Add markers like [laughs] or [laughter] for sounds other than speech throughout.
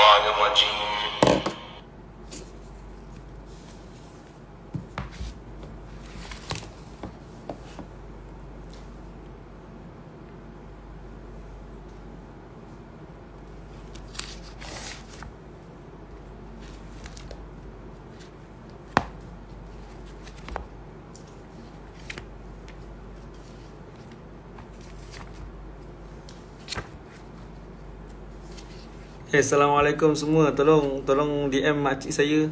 Olha o modinho. Okay, Assalamualaikum semua. Tolong tolong DM makcik saya.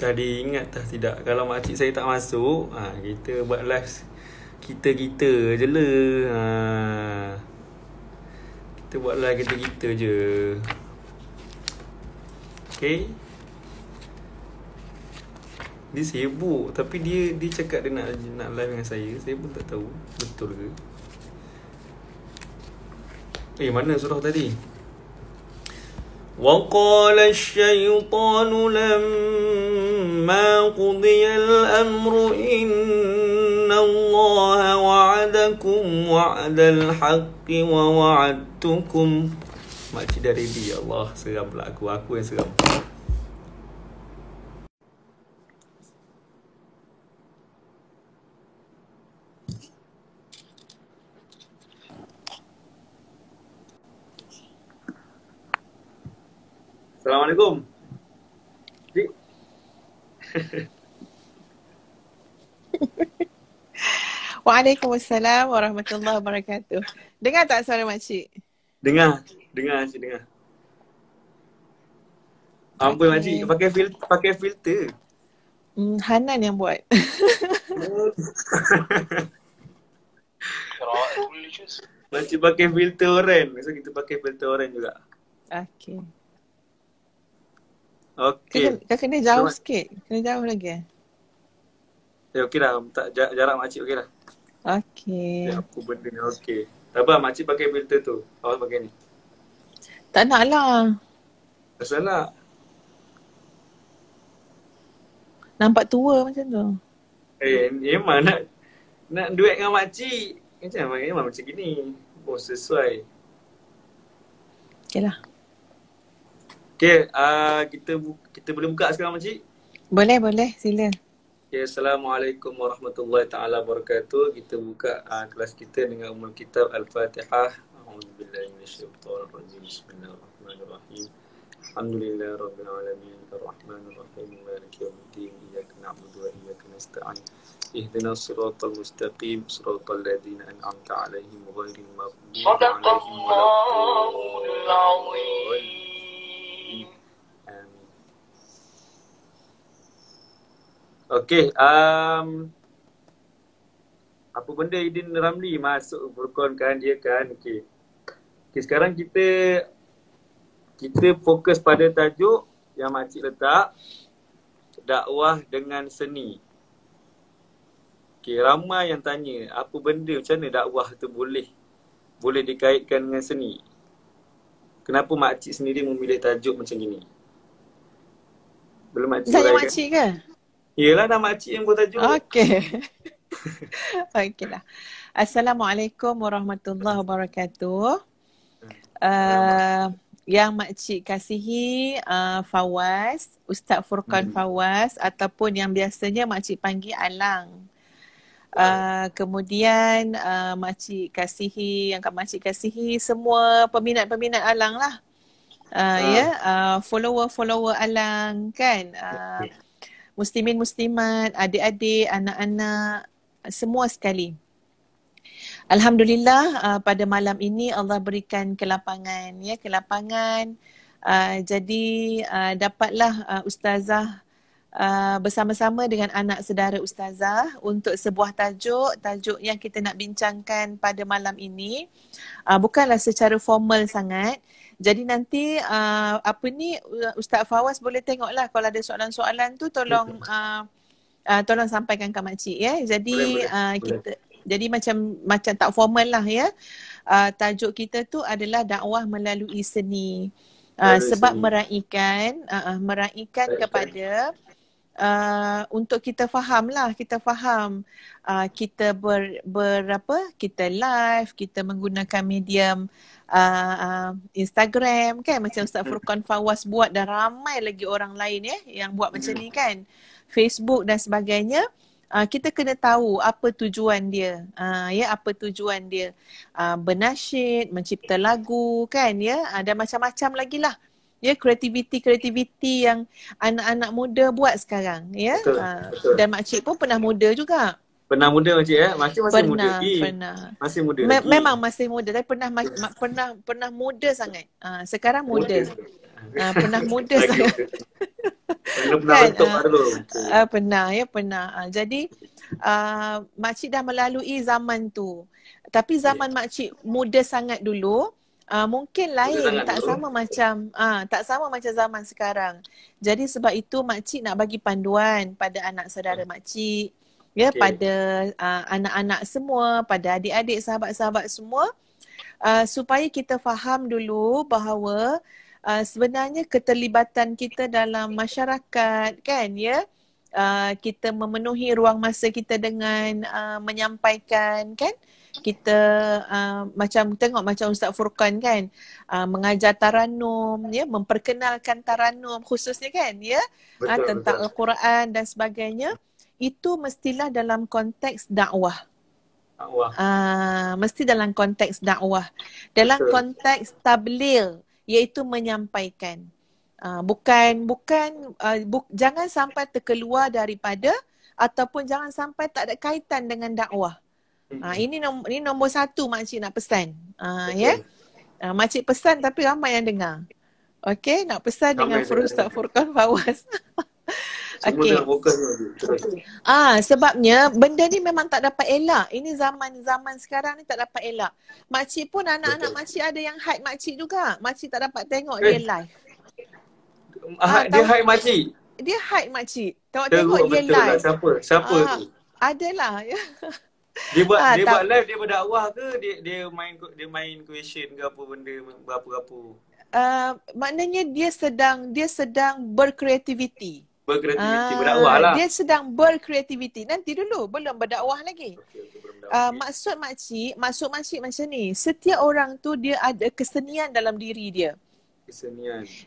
Tadi ingat tak tidak kalau makcik saya tak masuk, ha, kita buat live kita-kita je lah. Ha, kita buat live kita-kita je. Okay. Dia sibuk Tapi dia Dia cakap dia nak Nak live dengan saya Saya pun tak tahu Betul ke Eh mana surah tadi وقال الشيطان لما قضي الأمر إن الله وعدكم وعد الحق ووعدتكم ما تدري بي الله سلام لك وأكوين سلام Assalamualaikum. Cik. [laughs] Waalaikumsalam warahmatullahi wabarakatuh. Dengar tak suara makcik? Dengar. Dengar cik, dengar. Ampun okay. makcik, pakai, fil- pakai filter. Hmm, Hanan yang buat. makcik pakai filter oren. So kita pakai filter oren juga. Okay. Okey, Kau kena jauh Jumat. sikit. Kena jauh lagi. Eh, okey dah. Um, tak, jarak makcik okey dah. Okay. Eh, apa benda ni? Okay. Tak apa, makcik pakai filter tu. Awak pakai ni. Tak nak lah. Tak nak? Nampak tua macam tu. Eh, memang nak nak duet dengan makcik. Macam mana memang macam gini. Oh, sesuai. Okay lah. Okay, uh, kita bu- kita boleh buka sekarang makcik? Boleh, boleh. Sila. Okay, Assalamualaikum warahmatullahi taala wabarakatuh. Kita buka uh, kelas kita dengan umur kitab Al-Fatihah. A'udzubillahi minasyaitonirrajim. Bismillahirrahmanirrahim. Alhamdulillahirabbilalamin. Arrahmanirrahim. Maliki yaumiddin. Iyyaka na'budu wa iyyaka nasta'in. Ihdinas siratal mustaqim. Siratal ladzina an'amta 'alaihim ghairil maghdubi 'alaihim waladdallin. Allahu Okay, um, apa benda Idin Ramli masuk Furkon kan dia kan? Okay. okay, sekarang kita kita fokus pada tajuk yang makcik letak dakwah dengan seni. Okay, ramai yang tanya apa benda macam mana dakwah tu boleh boleh dikaitkan dengan seni. Kenapa makcik sendiri memilih tajuk macam ini? Belum makcik. Saya makcik ke? Yelah dah makcik yang buat tajuk. Okey. [laughs] Okeylah. Assalamualaikum warahmatullahi wabarakatuh. Uh, yang makcik kasihi uh, Fawaz, Ustaz Furqan hmm. Fawaz ataupun yang biasanya makcik panggil Alang. Uh, kemudian uh, makcik kasihi yang kat makcik kasihi semua peminat-peminat Alang lah. Uh, uh. ya yeah? uh, follower-follower Alang kan. Uh, okay muslimin muslimat, adik-adik, anak-anak, semua sekali. Alhamdulillah uh, pada malam ini Allah berikan kelapangan ya kelapangan uh, jadi uh, dapatlah uh, ustazah Uh, bersama-sama dengan anak sedara ustazah untuk sebuah tajuk tajuk yang kita nak bincangkan pada malam ini uh, bukanlah secara formal sangat jadi nanti uh, apa ni uh, Ustaz Fawaz boleh tengoklah kalau ada soalan-soalan tu tolong uh, uh, tolong sampaikan ke makcik ya. Jadi boleh, boleh. Uh, kita boleh. jadi macam macam tak formal lah ya. Uh, tajuk kita tu adalah dakwah melalui seni. Uh, sebab seni. meraihkan uh, uh meraihkan kepada uh, untuk kita faham lah kita faham uh, kita ber berapa kita live kita menggunakan medium uh, uh, Instagram kan macam Ustaz hmm. Furqan Fawaz buat dan ramai lagi orang lain ya eh, yang buat macam ni hmm. kan Facebook dan sebagainya Uh, kita kena tahu apa tujuan dia uh, ya yeah, apa tujuan dia uh, bernasyid mencipta lagu kan ya yeah? uh, dan macam-macam lagi lah ya kreativiti-kreativiti yang anak-anak muda buat sekarang ya betul, uh, dan makcik pun pernah muda juga pernah muda makcik ya eh? makcik masih pernah, muda lagi pernah masih muda Me- lagi. memang masih muda tapi pernah ma- ma- pernah pernah muda sangat uh, sekarang muda, muda. Uh, pernah muda [laughs] sangat pernah kan? untuk uh, uh, pernah ya pernah uh, jadi uh, makcik dah melalui zaman tu tapi zaman yeah. makcik muda sangat dulu Uh, mungkin lain tak betul. sama macam uh, tak sama macam zaman sekarang. Jadi sebab itu makcik nak bagi panduan pada anak saudara hmm. makcik ya okay. pada uh, anak-anak semua, pada adik-adik sahabat-sahabat semua uh, supaya kita faham dulu bahawa uh, sebenarnya keterlibatan kita dalam masyarakat kan ya uh, kita memenuhi ruang masa kita dengan uh, menyampaikan kan kita uh, macam tengok macam Ustaz Furqan kan uh, mengajar taranum ya memperkenalkan taranum khususnya kan ya uh, betul, uh, tentang Al-Quran dan sebagainya itu mestilah dalam konteks dakwah uh, mesti dalam konteks dakwah dalam betul. konteks tablil iaitu menyampaikan uh, bukan bukan uh, bu- jangan sampai terkeluar daripada ataupun jangan sampai tak ada kaitan dengan dakwah Ha, ini, nombor, ini nombor satu makcik nak pesan. Ha, ya? Ha, makcik pesan tapi ramai yang dengar. Okay, nak pesan ramai dengan Tak Furkan Fawaz. [laughs] Okay. Lah, ah, sebabnya benda ni memang tak dapat elak. Ini zaman-zaman sekarang ni tak dapat elak. Makcik pun anak-anak Betul. makcik ada yang hide makcik juga. Makcik tak dapat tengok eh. dia live. Ah, ha, dia hide makcik? Dia hide makcik. Tengok-tengok dia lah, live. Lah. Siapa? Siapa ah, tu? Adalah. Ya. [laughs] dia buat ha, dia tak. buat live dia berdakwah ke dia dia main dia main question ke apa benda berapa-berapa uh, maknanya dia sedang dia sedang berkreativiti berkreativiti uh, berdakwahlah ah, dia sedang berkreativiti nanti dulu belum berdakwah lagi okay, uh, ah, maksud makcik maksud makcik macam ni setiap orang tu dia ada kesenian dalam diri dia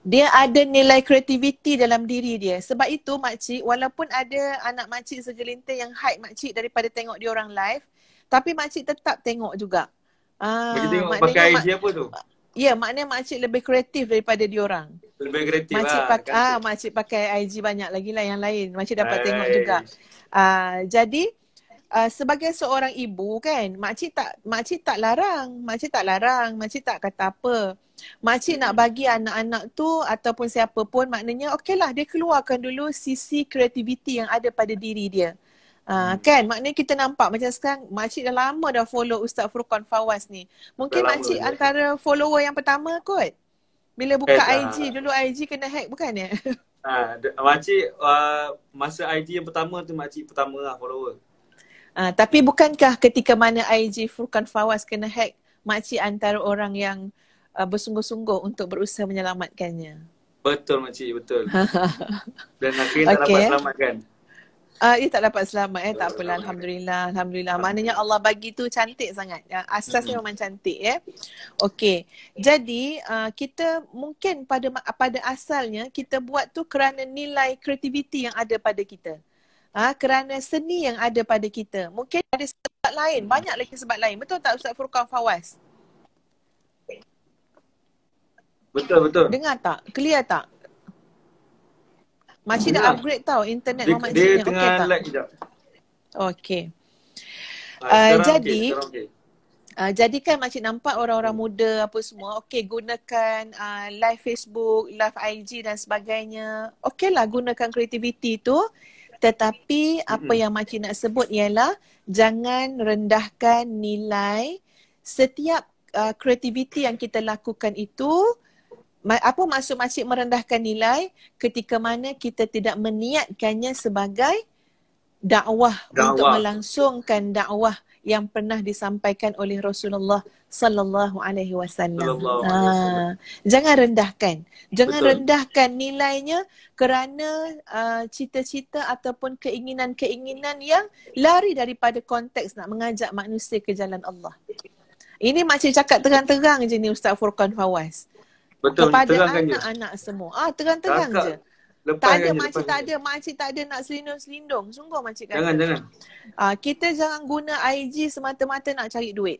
dia ada nilai kreativiti dalam diri dia. Sebab itu makcik, walaupun ada anak makcik segelintir yang hide makcik daripada tengok dia orang live, tapi makcik tetap tengok juga. Ah, makcik tengok pakai dia apa tu? Ya, yeah, maknanya makcik lebih kreatif daripada diorang. Lebih kreatif makcik lah. Pakai, ah, makcik pakai IG banyak lagi lah yang lain. Makcik dapat Aish. Eh, tengok juga. Eh, eh. Ah, jadi, uh, sebagai seorang ibu kan makcik tak makcik tak larang makcik tak larang makcik tak kata apa makcik hmm. nak bagi anak-anak tu ataupun siapa pun maknanya okeylah dia keluarkan dulu sisi kreativiti yang ada pada diri dia Uh, kan maknanya kita nampak macam sekarang makcik dah lama dah follow Ustaz Furqan Fawaz ni. Mungkin dah makcik antara follower yang pertama kot. Bila buka eh, IG uh, dulu IG kena hack bukan ya? Ah uh, makcik uh, masa IG yang pertama tu makcik pertama lah follower. Ah, tapi bukankah ketika mana IG Furkan Fawaz kena hack makcik antara orang yang uh, bersungguh-sungguh untuk berusaha menyelamatkannya? Betul makcik, betul. [laughs] Dan akhirnya okay. dapat eh. selamatkan. Uh, ah, ya tak dapat selamat eh, tak apalah kan? Alhamdulillah, Alhamdulillah. Maknanya Allah bagi tu cantik sangat. Ya, Asasnya memang cantik ya. Eh? Okey, jadi uh, kita mungkin pada pada asalnya kita buat tu kerana nilai kreativiti yang ada pada kita ha, kerana seni yang ada pada kita. Mungkin ada sebab lain, hmm. banyak lagi sebab lain. Betul tak Ustaz Furqan Fawaz? Betul, betul. Dengar tak? Clear tak? Masih dah upgrade tau internet dia, Muhammad Zainal. Dia tengah okay, tak? sekejap. Okay. Uh, ah, ah, jadi, okay, okay. Uh, jadikan makcik nampak orang-orang muda apa semua, okay gunakan uh, live Facebook, live IG dan sebagainya. Okay lah gunakan kreativiti tu. Tetapi apa yang makcik nak sebut ialah jangan rendahkan nilai setiap uh, kreativiti yang kita lakukan itu. Apa maksud makcik merendahkan nilai ketika mana kita tidak meniatkannya sebagai dakwah, dakwah. untuk melangsungkan dakwah yang pernah disampaikan oleh Rasulullah sallallahu ah, alaihi wasallam. Jangan rendahkan. Jangan Betul. rendahkan nilainya kerana uh, cita-cita ataupun keinginan-keinginan yang lari daripada konteks nak mengajak manusia ke jalan Allah. Ini macam cakap terang-terang je ni Ustaz Furqan Fawaz. Betul, Kepada anak-anak je. semua. Ah, terang-terang je. Lepas tak ada makcik, tak ada. Makcik tak ada nak selindung-selindung. Sungguh makcik kata. Jangan, jangan. Uh, kita jangan guna IG semata-mata nak cari duit.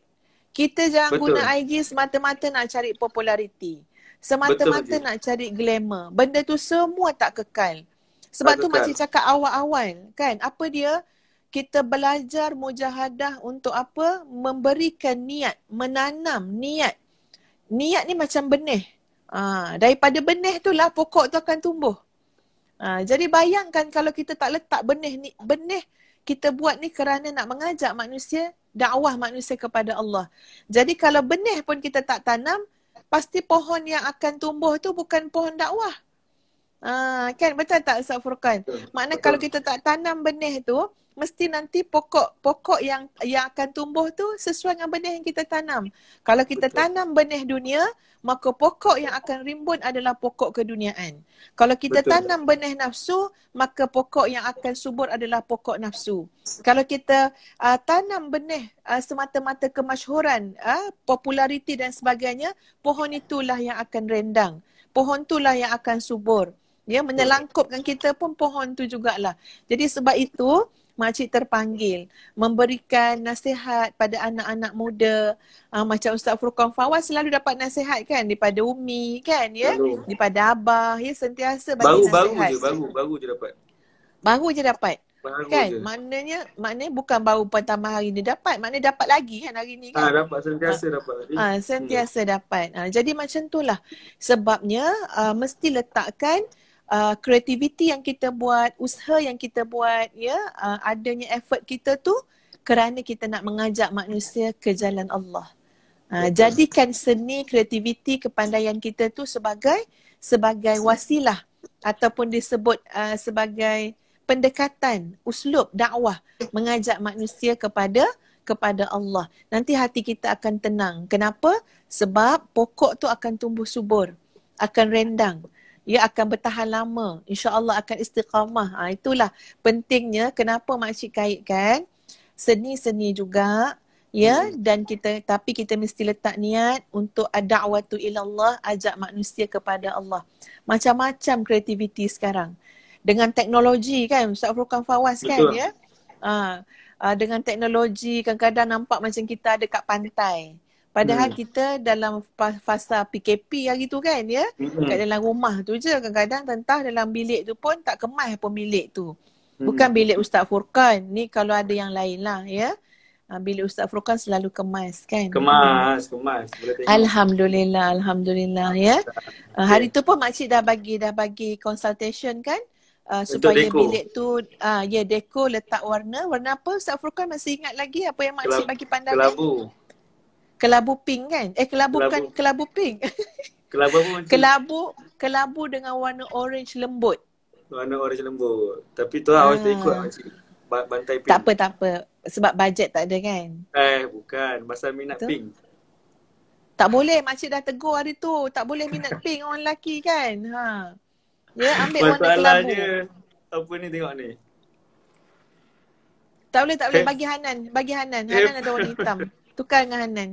Kita jangan Betul. guna IG semata-mata nak cari populariti. Semata-mata nak cari glamour. Benda tu semua tak kekal. Sebab tak tu kekal. makcik cakap awal-awal kan. Apa dia? Kita belajar mujahadah untuk apa? Memberikan niat. Menanam niat. Niat ni macam benih. Uh, daripada benih tu lah pokok tu akan tumbuh. Ha, jadi bayangkan kalau kita tak letak benih ni, benih kita buat ni kerana nak mengajak manusia, dakwah manusia kepada Allah. Jadi kalau benih pun kita tak tanam, pasti pohon yang akan tumbuh tu bukan pohon dakwah. Ah, kan betul tak Ustaz Furkan? Makna betul. kalau kita tak tanam benih tu, mesti nanti pokok-pokok yang yang akan tumbuh tu sesuai dengan benih yang kita tanam. Kalau kita betul. tanam benih dunia, maka pokok yang akan rimbun adalah pokok keduniaan. Kalau kita betul. tanam benih nafsu, maka pokok yang akan subur adalah pokok nafsu. Kalau kita uh, tanam benih uh, semata-mata kemasyhuran, uh, populariti dan sebagainya, pohon itulah yang akan rendang. Pohon itulah yang akan subur. Ya, menyelangkupkan kita pun pohon tu jugalah. Jadi sebab itu, makcik terpanggil memberikan nasihat pada anak-anak muda. Uh, macam Ustaz Furqan Fawaz selalu dapat nasihat kan daripada Umi kan ya, daripada Abah ya sentiasa bagi baru, nasihat. Baru-baru je, baru-baru je dapat. Baru je dapat. Baru kan? Je. Maknanya, maknanya bukan baru pertama hari ni dapat. Maknanya dapat lagi kan hari ni kan? Ha, dapat. Sentiasa ha. dapat. Ha, sentiasa hmm. dapat. Ha, jadi macam tu lah Sebabnya, uh, mesti letakkan kreativiti uh, yang kita buat, usaha yang kita buat, ya, uh, adanya effort kita tu kerana kita nak mengajak manusia ke jalan Allah. Uh, jadikan seni, kreativiti, kepandaian kita tu sebagai sebagai wasilah ataupun disebut uh, sebagai pendekatan, uslub dakwah mengajak manusia kepada kepada Allah. Nanti hati kita akan tenang. Kenapa? Sebab pokok tu akan tumbuh subur, akan rendang ia akan bertahan lama insyaallah akan istiqamah ha, itulah pentingnya kenapa makcik kaitkan seni-seni juga ya hmm. dan kita tapi kita mesti letak niat untuk ad'awatu ilallah ajak manusia kepada Allah macam-macam kreativiti sekarang dengan teknologi kan Ustaz Furqan Fawaz kan Betul. ya ha, ha dengan teknologi kadang-kadang nampak macam kita ada kat pantai Padahal hmm. kita dalam fasa PKP hari gitu kan ya. Hmm. Kat dalam rumah tu je kadang-kadang tentang dalam bilik tu pun tak kemas pun bilik tu. Hmm. Bukan bilik Ustaz Furkan. Ni kalau ada yang lain lah ya. Ah, bilik Ustaz Furkan selalu kemas kan. Kemas, hmm. kemas. Alhamdulillah, alhamdulillah ya. Okay. Ah, hari tu pun makcik dah bagi dah bagi consultation kan. Uh, supaya deko. bilik tu uh, ya yeah, dekor letak warna warna apa Ustaz Furkan masih ingat lagi apa yang makcik Kelab- bagi pandangan kelabu kelabu pink kan? Eh kelabu, kelabu. kan kelabu pink. [laughs] kelabu apa macam Kelabu kelabu dengan warna orange lembut. Warna orange lembut. Tapi tu lah awak tak ah. ikut macam bantai pink. Tak apa tak apa. Sebab bajet tak ada kan? Eh bukan. masa minat tu? pink. Tak boleh. Makcik dah tegur hari tu. Tak boleh minat pink orang lelaki kan? Ha. Ya yeah, ambil warna Masalahnya, kelabu. Apa ni tengok ni? Tak boleh, tak boleh. Eh. Bagi Hanan. Bagi Hanan. Eh. Hanan ada warna hitam. Tukar dengan Hanan.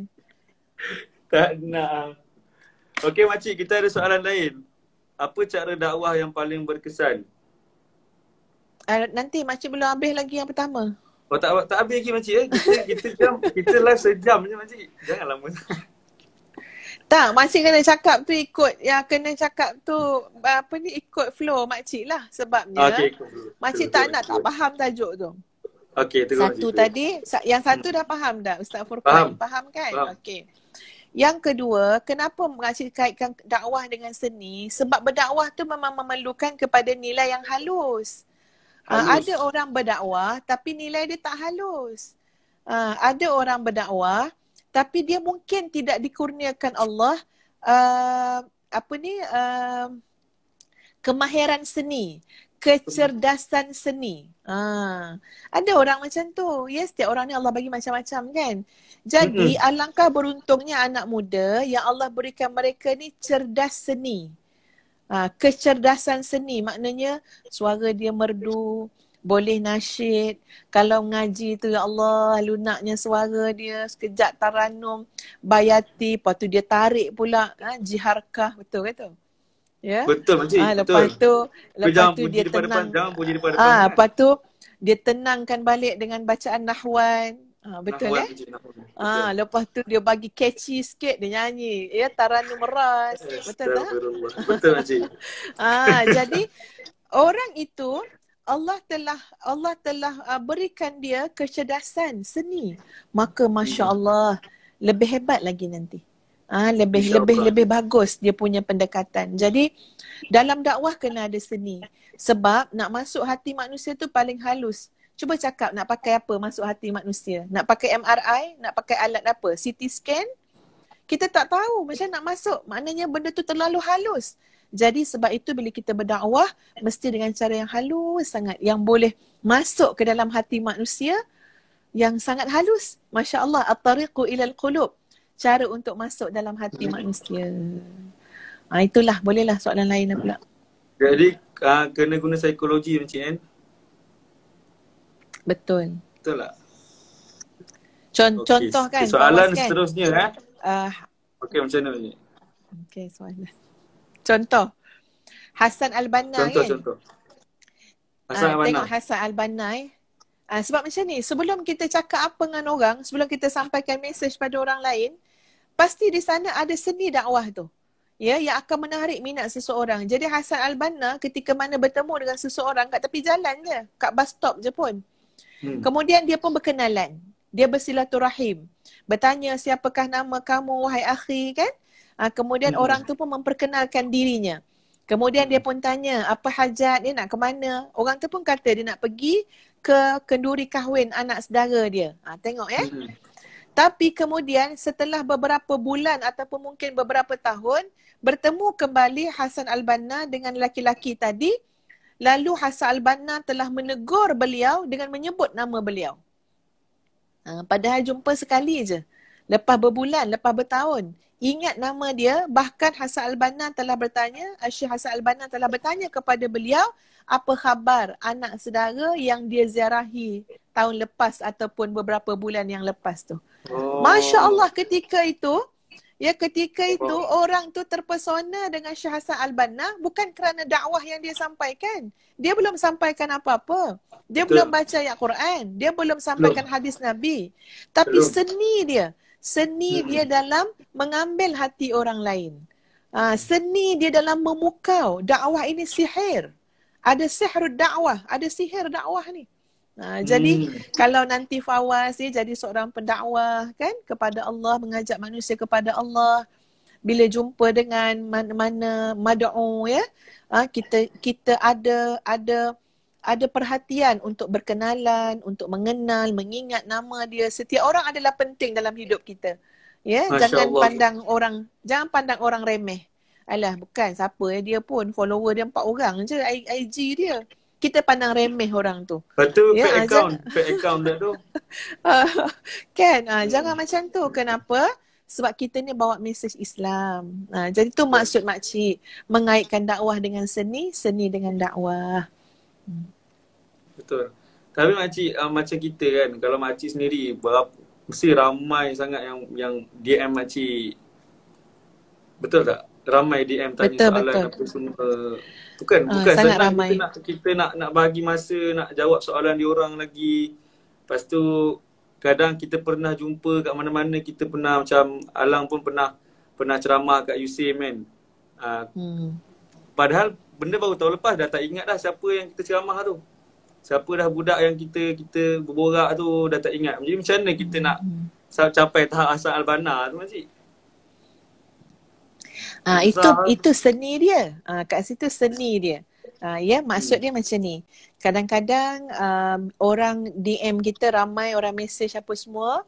[laughs] tak nak. Okay makcik, kita ada soalan lain. Apa cara dakwah yang paling berkesan? Uh, nanti makcik belum habis lagi yang pertama. Oh tak tak habis lagi makcik eh. Kita kita jam, kita live sejam je makcik. Jangan lama. [laughs] Tak, makcik kena cakap tu ikut Ya kena cakap tu apa ni ikut flow makcik lah sebabnya. Okay, makcik tak nak tak faham tajuk tu. Okey, Satu tadi, yang satu hmm. dah faham dah Ustaz Furqan. Faham. faham kan? Okey. Yang kedua, kenapa mengasih kaitkan dakwah dengan seni? Sebab berdakwah tu memang memerlukan kepada nilai yang halus. Ah, halus. Uh, ada orang berdakwah tapi nilai dia tak halus. Uh, ada orang berdakwah tapi dia mungkin tidak dikurniakan Allah uh, apa ni uh, kemahiran seni kecerdasan seni. Ha. Ada orang macam tu. Yes, ya, setiap orang ni Allah bagi macam-macam kan. Jadi mm-hmm. alangkah beruntungnya anak muda yang Allah berikan mereka ni cerdas seni. Ha, kecerdasan seni maknanya suara dia merdu, boleh nasyid. Kalau ngaji tu ya Allah lunaknya suara dia sekejap taranum, bayati, lepas tu dia tarik pula ha, jiharkah betul ke tu? Gitu? Yeah. Betul macam ah, ha, Lepas betul. tu lepas jangan tu dia tenang. Depan, jangan puji depan depan. Ah, ha, lepas tu dia tenangkan balik dengan bacaan nahwan. Ha, betul nahwan, eh? Ha, betul. lepas tu dia bagi catchy sikit dia nyanyi. Ya taranum meras. Yes, betul tak? Betul macam [laughs] ha, Ah, jadi orang itu Allah telah Allah telah uh, berikan dia kecerdasan seni. Maka masya-Allah hmm. lebih hebat lagi nanti. Ha, lebih Insya lebih Allah. lebih bagus dia punya pendekatan. Jadi dalam dakwah kena ada seni. Sebab nak masuk hati manusia tu paling halus. Cuba cakap nak pakai apa masuk hati manusia. Nak pakai MRI, nak pakai alat apa? CT scan? Kita tak tahu macam nak masuk. Maknanya benda tu terlalu halus. Jadi sebab itu bila kita berdakwah mesti dengan cara yang halus sangat yang boleh masuk ke dalam hati manusia yang sangat halus. Masya-Allah at-tariqu ila al-qulub cara untuk masuk dalam hati hmm. manusia. Ha, itulah bolehlah soalan lain pula. Jadi uh, kena guna psikologi macam kan? Betul. Betul tak? Con- okay. Contoh kan. Soalan kan? seterusnya eh. Uh, ah, ha. okay macam mana ni? Okay soalan. Contoh. Hasan Al-Banna contoh, kan? Contoh, contoh. Hassan uh, Al-Banna. Tengok Hasan Al-Banna eh. Uh, sebab macam ni, sebelum kita cakap apa dengan orang, sebelum kita sampaikan mesej pada orang lain, pasti di sana ada seni dakwah tu ya yang akan menarik minat seseorang jadi Hasan al ketika mana bertemu dengan seseorang kat tepi jalan je kat bus stop je pun hmm. kemudian dia pun berkenalan dia bersilaturahim bertanya siapakah nama kamu wahai akhi kan ha, kemudian hmm. orang tu pun memperkenalkan dirinya kemudian dia pun tanya apa hajat dia nak ke mana orang tu pun kata dia nak pergi ke kenduri kahwin anak saudara dia ha, tengok ya eh? hmm. Tapi kemudian setelah beberapa bulan ataupun mungkin beberapa tahun bertemu kembali Hasan Al-Banna dengan laki-laki tadi lalu Hasan Al-Banna telah menegur beliau dengan menyebut nama beliau. Ha, padahal jumpa sekali je. Lepas berbulan, lepas bertahun. Ingat nama dia, bahkan Hasan Al-Banna telah bertanya, Syekh Hasan Al-Banna telah bertanya kepada beliau apa khabar anak saudara yang dia ziarahi tahun lepas ataupun beberapa bulan yang lepas tu. Oh. Masya Allah ketika itu, ya ketika oh. itu orang tu terpesona dengan Syah Hasan Al-Banna bukan kerana dakwah yang dia sampaikan. Dia belum sampaikan apa-apa. Dia Betul. belum baca ayat Quran, dia belum sampaikan Betul. hadis Nabi. Tapi Betul. seni dia, seni Betul. Hmm. dia dalam mengambil hati orang lain. Ha, seni dia dalam memukau. Dakwah ini sihir. Ada sihir dakwah, ada sihir dakwah ni. Ha, jadi hmm. kalau nanti Fawaz dia jadi seorang pendakwah kan kepada Allah mengajak manusia kepada Allah bila jumpa dengan mana-mana mad'u ya ha, kita kita ada ada ada perhatian untuk berkenalan untuk mengenal mengingat nama dia setiap orang adalah penting dalam hidup kita ya Masya jangan Allah. pandang orang jangan pandang orang remeh alah bukan siapa ya dia pun follower dia empat orang je IG dia kita pandang remeh orang tu. Betul ya, fake ah, account, fake account dia tu. [laughs] Ah, kan, uh, hmm. jangan macam tu. Kenapa? Sebab kita ni bawa mesej Islam. Uh, jadi tu maksud mak mengaitkan dakwah dengan seni, seni dengan dakwah. Hmm. Betul. Tapi mak cik uh, macam kita kan, kalau mak sendiri berapa mesti ramai sangat yang yang DM mak Betul tak? ramai DM tanya betul, soalan betul. apa semua. Bukan uh, bukan senang ramai. kita nak kita nak nak bagi masa nak jawab soalan diorang lagi. Lepas tu kadang kita pernah jumpa kat mana-mana kita pernah macam Alang pun pernah pernah ceramah kat UC men. Uh, ah, hmm. Padahal benda baru tahun lepas dah tak ingat dah siapa yang kita ceramah tu. Siapa dah budak yang kita kita berborak tu dah tak ingat. Jadi macam mana kita nak hmm. capai tahap asal albana tu masih? Ah itu itu seni dia. Ah kat situ seni dia. Ah ya maksud dia macam ni. Kadang-kadang um, orang DM kita ramai orang message apa semua.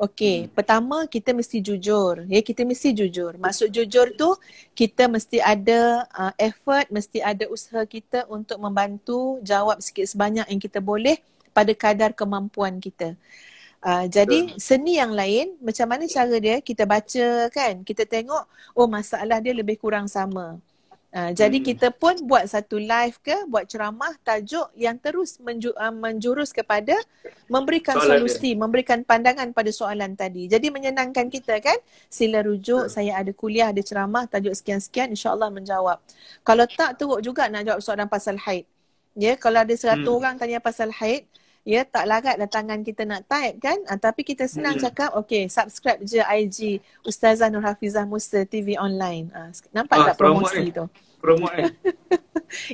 Okey, hmm. pertama kita mesti jujur. Ya kita mesti jujur. Maksud jujur tu kita mesti ada uh, effort, mesti ada usaha kita untuk membantu jawab sikit sebanyak yang kita boleh pada kadar kemampuan kita. Ah, jadi seni yang lain macam mana cara dia kita baca kan kita tengok oh masalah dia lebih kurang sama uh, jadi hmm. kita pun buat satu live ke buat ceramah tajuk yang terus menju- uh, menjurus kepada memberikan soalan solusi dia. memberikan pandangan pada soalan tadi jadi menyenangkan kita kan sila rujuk hmm. saya ada kuliah ada ceramah tajuk sekian-sekian insyaallah menjawab kalau tak teruk juga nak jawab soalan pasal haid ya yeah, kalau ada 100 hmm. orang tanya pasal haid ya tak larat dah tangan kita nak type kan uh, tapi kita senang mm cakap okay subscribe je IG Ustazah Nur Hafizah Musa TV online uh, nampak ah, tak promosi promo eh. tu eh. promo [laughs] eh.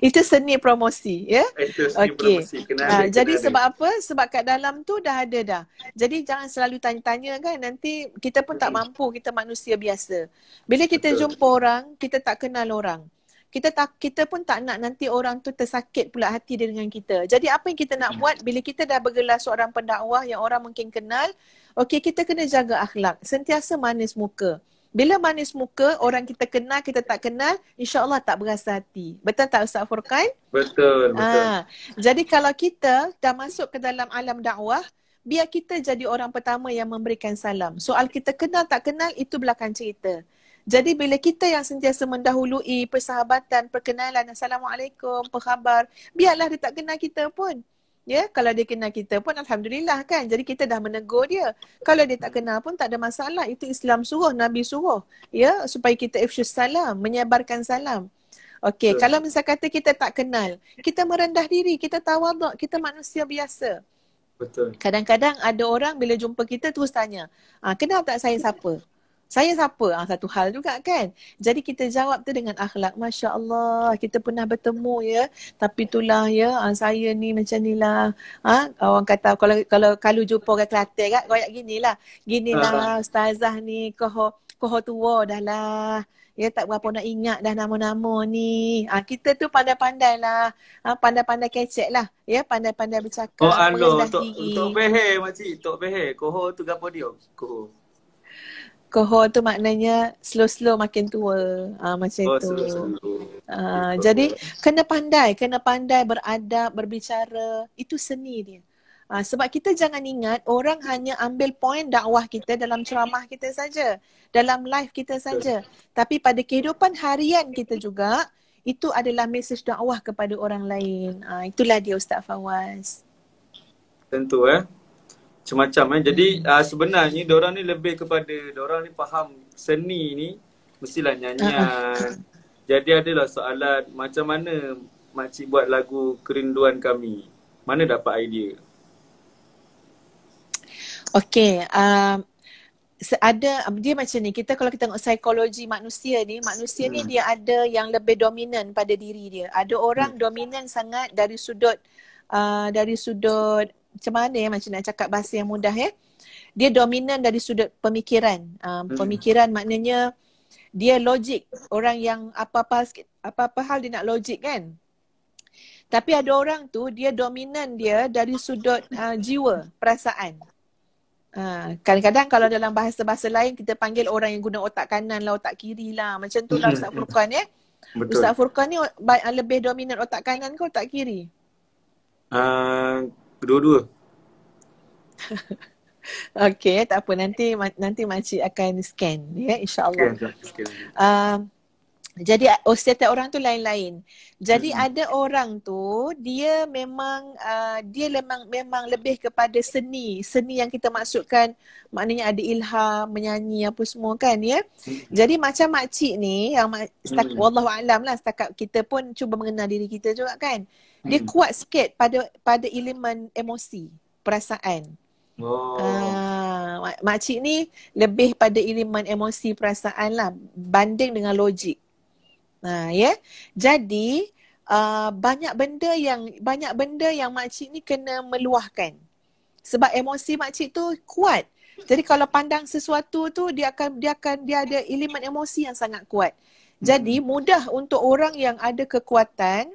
itu seni promosi ya yeah? okey uh, jadi sebab ada. apa sebab kat dalam tu dah ada dah jadi jangan selalu tanya-tanya kan nanti kita pun hmm tak mampu kita manusia biasa bila kita Betul. jumpa orang kita tak kenal orang kita tak kita pun tak nak nanti orang tu tersakit pula hati dia dengan kita. Jadi apa yang kita nak hmm. buat bila kita dah bergelar seorang pendakwah yang orang mungkin kenal, okey kita kena jaga akhlak, sentiasa manis muka. Bila manis muka, orang kita kenal, kita tak kenal, insyaAllah tak berasa hati. Betul tak Ustaz Furqan? Betul, ah. betul. Ha. Jadi kalau kita dah masuk ke dalam alam dakwah, biar kita jadi orang pertama yang memberikan salam. Soal kita kenal tak kenal, itu belakang cerita. Jadi bila kita yang sentiasa mendahului persahabatan, perkenalan, assalamualaikum, apa biarlah dia tak kenal kita pun. Ya, kalau dia kenal kita pun alhamdulillah kan. Jadi kita dah menegur dia. Kalau dia tak kenal pun tak ada masalah. Itu Islam suruh, Nabi suruh. Ya, supaya kita ifsyus salam, menyebarkan salam. Okey, so, kalau misalkan kata kita tak kenal, kita merendah diri, kita tawaduk, kita manusia biasa. Betul. Kadang-kadang ada orang bila jumpa kita terus tanya, ah, kenal tak saya siapa? saya siapa? Ah, satu hal juga kan. Jadi kita jawab tu dengan akhlak. Masya Allah, kita pernah bertemu ya. Tapi itulah ya, ah, saya ni macam ni lah. Ah, orang kata kalau kalau kalau jumpa orang Kelantan kan, koyak gini lah. Gini lah uh-huh. Ah. ustazah ni, koho, koho tua dah lah. Ya tak berapa nak ingat dah nama-nama ni. Ah kita tu pandai-pandai lah. Ah pandai-pandai kecek lah. Ya pandai-pandai bercakap. Oh, aloh. Tok, tok Behe, Makcik. Tok Behe. Koho tu gapo dia? Koho alcohol tu maknanya slow-slow makin tua uh, macam oh, tu. Slow, slow. Uh, jadi kena pandai, kena pandai beradab, berbicara, itu seni dia. Uh, sebab kita jangan ingat orang hanya ambil poin dakwah kita dalam ceramah kita saja, dalam live kita saja. Tapi pada kehidupan harian kita juga itu adalah mesej dakwah kepada orang lain. Uh, itulah dia Ustaz Fawaz. Tentu eh macam-macam eh. Jadi uh, sebenarnya diorang ni lebih kepada diorang ni faham seni ni mestilah nyanyian. Hmm. Jadi adalah soalan macam mana makcik buat lagu kerinduan kami. Mana dapat idea? Okay, um, ada um, dia macam ni kita kalau kita tengok psikologi manusia ni manusia hmm. ni dia ada yang lebih dominan pada diri dia ada orang hmm. dominan sangat dari sudut uh, dari sudut macam mana ya macam nak cakap bahasa yang mudah ya. Dia dominan dari sudut pemikiran. Uh, hmm. pemikiran maknanya dia logik. Orang yang apa-apa apa-apa hal dia nak logik kan? Tapi ada orang tu dia dominan dia dari sudut uh, jiwa, perasaan. Ha, kadang-kadang kalau dalam bahasa-bahasa lain kita panggil orang yang guna otak kanan lah, otak kiri lah. Macam tu lah Ustaz Furqan ya. Eh. Ustaz Furqan ni lebih dominan otak kanan ke otak kiri? Uh, Kedua-dua. [laughs] Okey, tak apa nanti nanti makcik akan scan ya insyaallah. Scan, scan. Uh, jadi usia oh, tiap orang tu lain-lain. Jadi mm-hmm. ada orang tu dia memang uh, dia memang memang lebih kepada seni, seni yang kita maksudkan maknanya ada ilham menyanyi apa semua kan ya. Mm-hmm. Jadi macam makcik ni yang setakat, mm-hmm. wallahu alam lah setakat kita pun cuba mengenal diri kita juga kan dia hmm. kuat sikit pada pada elemen emosi, perasaan. Oh. Ah, makcik ni lebih pada elemen emosi perasaan lah banding dengan logik. Nah, ya. Yeah? Jadi uh, banyak benda yang banyak benda yang makcik ni kena meluahkan. Sebab emosi makcik tu kuat. Jadi kalau pandang sesuatu tu dia akan dia akan dia ada elemen emosi yang sangat kuat. Jadi hmm. mudah untuk orang yang ada kekuatan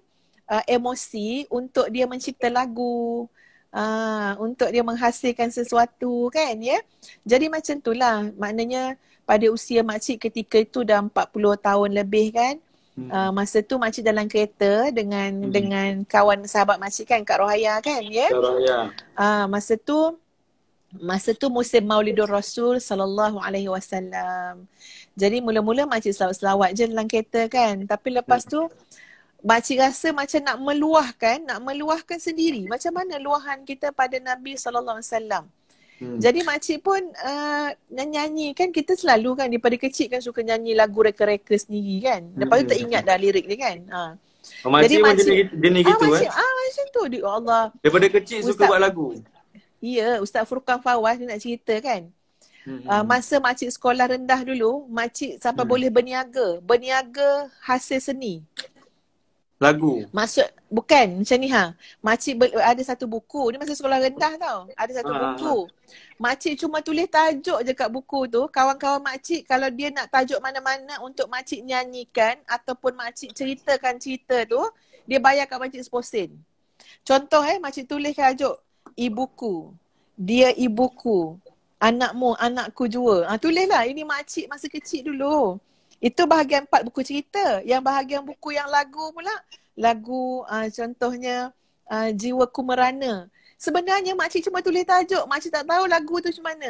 uh, emosi untuk dia mencipta lagu uh, untuk dia menghasilkan sesuatu kan ya yeah? jadi macam tu lah. maknanya pada usia makcik ketika itu dah 40 tahun lebih kan hmm. Uh, masa tu makcik dalam kereta dengan hmm. dengan kawan sahabat makcik kan Kak Rohaya kan ya. Yeah? Uh, masa tu masa tu musim Maulidur Rasul sallallahu alaihi wasallam. Jadi mula-mula makcik selawat-selawat je dalam kereta kan. Tapi lepas hmm. tu hmm makcik rasa macam nak meluahkan, nak meluahkan sendiri. Macam mana luahan kita pada Nabi SAW? Hmm. Jadi makcik pun uh, eh, nyanyi kan kita selalu kan daripada kecil kan suka nyanyi lagu reka-reka sendiri kan. Hmm, Lepas tu tak ingat dah lirik dia kan. Ha. Oh, makcik Jadi makcik, jenis, jenis ah, makcik, kan? Ah, macam tu. Ya Allah. Daripada kecil Ustaz, suka buat lagu. Ya, Ustaz Furqan Fawaz nak cerita kan. Uh, masa makcik sekolah rendah dulu, makcik sampai hmm. boleh berniaga. Berniaga hasil seni. Lagu. Maksud bukan macam ni ha. Makcik ada satu buku. Ni masa sekolah rendah tau. Ada satu ha. buku. Ah. Makcik cuma tulis tajuk je kat buku tu. Kawan-kawan makcik kalau dia nak tajuk mana-mana untuk makcik nyanyikan ataupun makcik ceritakan cerita tu, dia bayar kat makcik sposin. Contoh eh makcik tulis tajuk ibuku. Dia ibuku. Anakmu, anakku jua. Ha, tulislah. Ini makcik masa kecil dulu. Itu bahagian part buku cerita. Yang bahagian buku yang lagu pula, lagu uh, contohnya uh, Jiwa Kumerana. Sebenarnya makcik cuma tulis tajuk, makcik tak tahu lagu tu macam mana.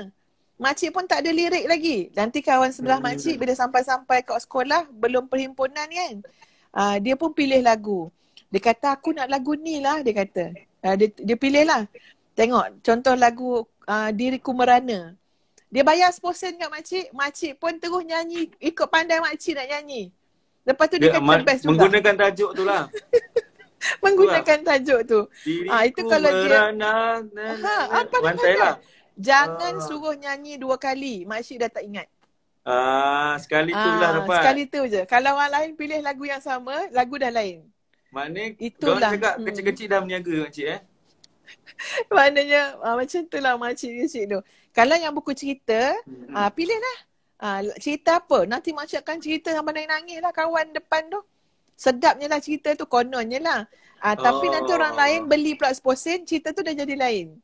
Makcik pun tak ada lirik lagi. Nanti kawan sebelah hmm. makcik bila sampai-sampai ke sekolah, belum perhimpunan kan. Uh, dia pun pilih lagu. Dia kata aku nak lagu ni lah dia kata. Uh, dia, dia pilih lah. Tengok contoh lagu uh, Diriku Merana. Dia bayar sponsor kat makcik Makcik pun terus nyanyi Ikut pandai makcik nak nyanyi Lepas tu dia, dia kata best juga Menggunakan tajuk tu lah [laughs] Menggunakan Itulah. tajuk tu ha, Itu kalau dia merana, ha, apa Rantai lah Jangan uh. suruh nyanyi dua kali Makcik dah tak ingat uh, Sekali tu uh, lah dapat Sekali tu je Kalau orang lain pilih lagu yang sama Lagu dah lain Maknanya Itulah. Dia cakap hmm. kecil-kecil dah meniaga makcik eh [laughs] Maknanya uh, macam tu lah makcik ni tu kalau yang buku cerita, hmm. uh, ah, pilihlah. Uh, ah, cerita apa? Nanti makcik akan cerita sama nangis-nangis lah kawan depan tu. Sedapnya lah cerita tu, kononnya lah. Uh, tapi nanti orang oh. lain beli pula sposin, cerita tu dah jadi lain.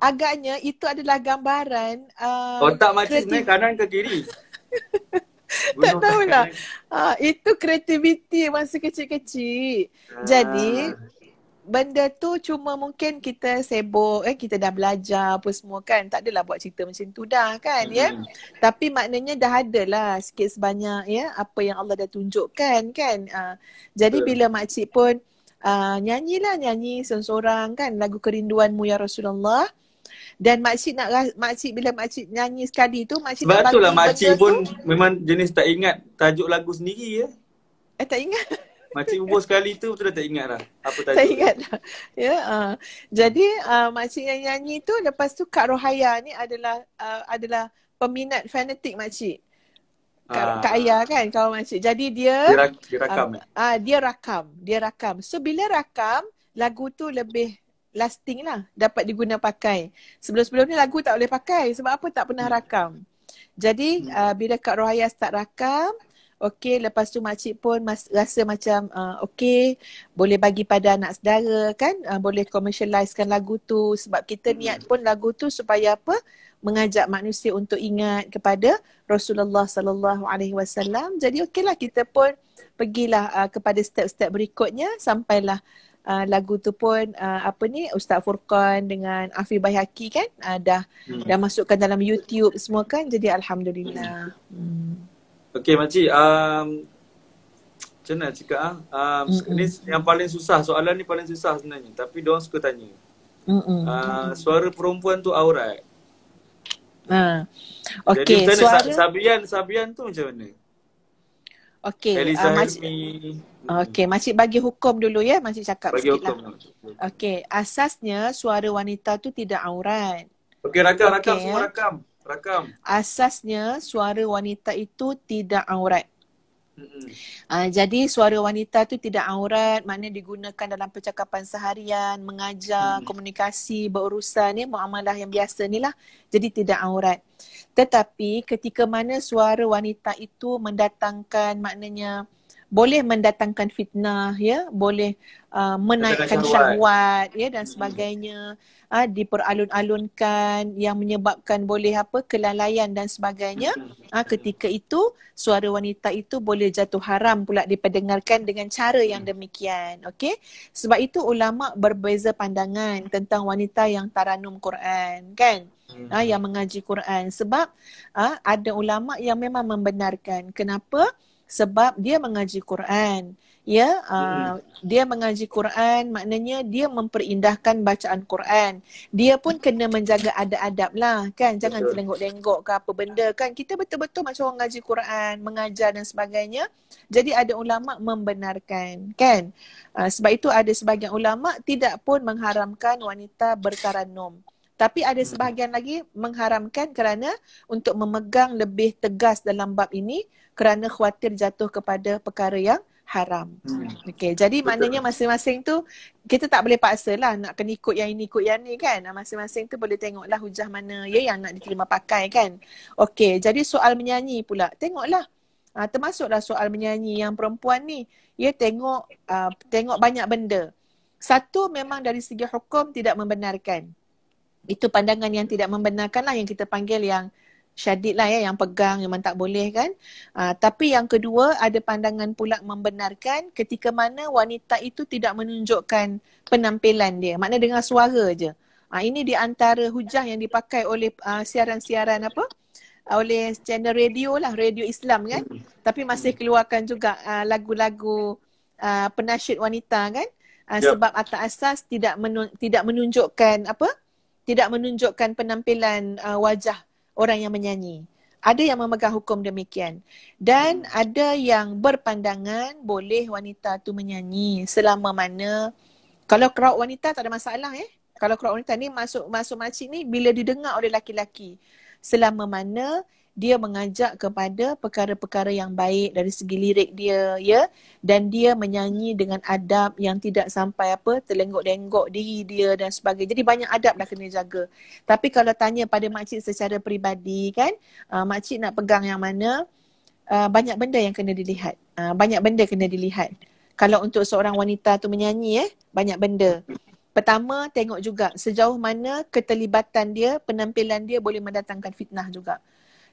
Agaknya itu adalah gambaran uh, Otak makcik sebenarnya kanan ke kiri? [laughs] tak tahulah. Uh, itu kreativiti masa kecil-kecil. Uh. Jadi, benda tu cuma mungkin kita sibuk eh kita dah belajar apa semua kan tak adalah buat cerita macam tu dah kan ya mm-hmm. yeah? tapi maknanya dah ada lah sikit sebanyak ya apa yang Allah dah tunjukkan kan uh, jadi bila mak cik pun uh, nyanyilah nyanyi seorang kan lagu kerinduanmu ya Rasulullah dan makcik nak makcik bila makcik nyanyi sekali tu makcik Sebab tak Betul lah makcik pun tu. memang jenis tak ingat tajuk lagu sendiri ya. Eh tak ingat. Makcik umur sekali tu betul tak ingat lah apa tadi. Tak ingat dah. [laughs] Ya. Uh. Jadi uh, makcik yang nyanyi tu lepas tu Kak Rohaya ni adalah uh, adalah peminat fanatik makcik. Kak, ah. Kak Ayah kan kawan makcik. Jadi dia dia, rakam. Eh? Ah uh, uh, dia rakam. Dia rakam. So bila rakam lagu tu lebih lasting lah dapat diguna pakai. Sebelum-sebelum ni lagu tak boleh pakai sebab apa tak pernah hmm. rakam. Jadi uh, bila Kak Rohaya start rakam Okey, lepas tu makcik pun mas, rasa macam uh, okey, boleh bagi pada anak saudara kan, uh, boleh commercialisekan lagu tu sebab kita hmm. niat pun lagu tu supaya apa? mengajak manusia untuk ingat kepada Rasulullah sallallahu alaihi wasallam. Jadi okeylah kita pun pergilah uh, kepada step-step berikutnya sampailah Uh, lagu tu pun uh, apa ni Ustaz Furqan dengan Afi Bayhaki kan uh, dah hmm. dah masukkan dalam YouTube semua kan jadi alhamdulillah hmm. hmm. Okey makcik, um, macam mana cakap ah? Um, ni yang paling susah, soalan ni paling susah sebenarnya. Tapi diorang suka tanya. Uh, suara perempuan tu aurat. Uh, ha. okay, Jadi macam suara... Sabian, Sabian tu macam mana? Okay, Eliza uh, ah, mak... Okey, makcik bagi hukum dulu ya, makcik cakap bagi sikit lah. hukum. lah. Okey, asasnya suara wanita tu tidak aurat. Okey, rakam, okay, rakam, ya? semua rakam. Rakam. Asasnya suara wanita itu tidak aurat. Uh, jadi suara wanita tu tidak aurat Maknanya digunakan dalam percakapan seharian Mengajar, hmm. komunikasi, berurusan ni Mu'amalah yang biasa ni lah Jadi tidak aurat Tetapi ketika mana suara wanita itu Mendatangkan maknanya Boleh mendatangkan fitnah ya Boleh uh, menaikkan syahwat. ya Dan sebagainya hmm uh, diperalun-alunkan yang menyebabkan boleh apa kelalaian dan sebagainya uh, ketika itu suara wanita itu boleh jatuh haram pula diperdengarkan dengan cara yang demikian okey sebab itu ulama berbeza pandangan tentang wanita yang taranum Quran kan Ha, yang mengaji Quran sebab ha, ada ulama yang memang membenarkan kenapa sebab dia mengaji Quran ya uh, hmm. dia mengaji Quran maknanya dia memperindahkan bacaan Quran dia pun kena menjaga adab-adab lah kan jangan terlenggok-lenggok ke apa benda kan kita betul-betul macam orang ngaji Quran mengajar dan sebagainya jadi ada ulama membenarkan kan uh, sebab itu ada sebagian ulama tidak pun mengharamkan wanita bertaranum tapi ada sebahagian lagi mengharamkan kerana untuk memegang lebih tegas dalam bab ini kerana khawatir jatuh kepada perkara yang haram. Hmm. Okay, jadi Betul. maknanya masing-masing tu kita tak boleh paksa lah nak kena ikut yang ini, ikut yang ni kan. Masing-masing tu boleh tengoklah hujah mana ya yang nak diterima pakai kan. Okay, jadi soal menyanyi pula. Tengoklah. Ha, termasuklah soal menyanyi yang perempuan ni. Ya, tengok uh, tengok banyak benda. Satu, memang dari segi hukum tidak membenarkan. Itu pandangan yang tidak membenarkan lah yang kita panggil yang syadid lah ya yang pegang memang tak boleh kan uh, tapi yang kedua ada pandangan pula membenarkan ketika mana wanita itu tidak menunjukkan penampilan dia Maknanya dengar suara je uh, ini di antara hujah yang dipakai oleh uh, siaran-siaran apa oleh channel radio lah radio Islam kan tapi masih keluarkan juga uh, lagu-lagu uh, penasyid wanita kan uh, yep. Ya. sebab atas asas tidak menun- tidak menunjukkan apa tidak menunjukkan penampilan uh, wajah orang yang menyanyi. Ada yang memegang hukum demikian dan ada yang berpandangan boleh wanita tu menyanyi selama mana kalau crowd wanita tak ada masalah eh. Kalau crowd wanita ni masuk masuk macam ni bila didengar oleh laki-laki selama mana dia mengajak kepada perkara-perkara yang baik dari segi lirik dia ya dan dia menyanyi dengan adab yang tidak sampai apa terlenggok-lenggok diri dia dan sebagainya jadi banyak adab dah kena jaga tapi kalau tanya pada makcik secara peribadi kan uh, makcik nak pegang yang mana uh, banyak benda yang kena dilihat uh, banyak benda kena dilihat kalau untuk seorang wanita tu menyanyi eh banyak benda pertama tengok juga sejauh mana keterlibatan dia penampilan dia boleh mendatangkan fitnah juga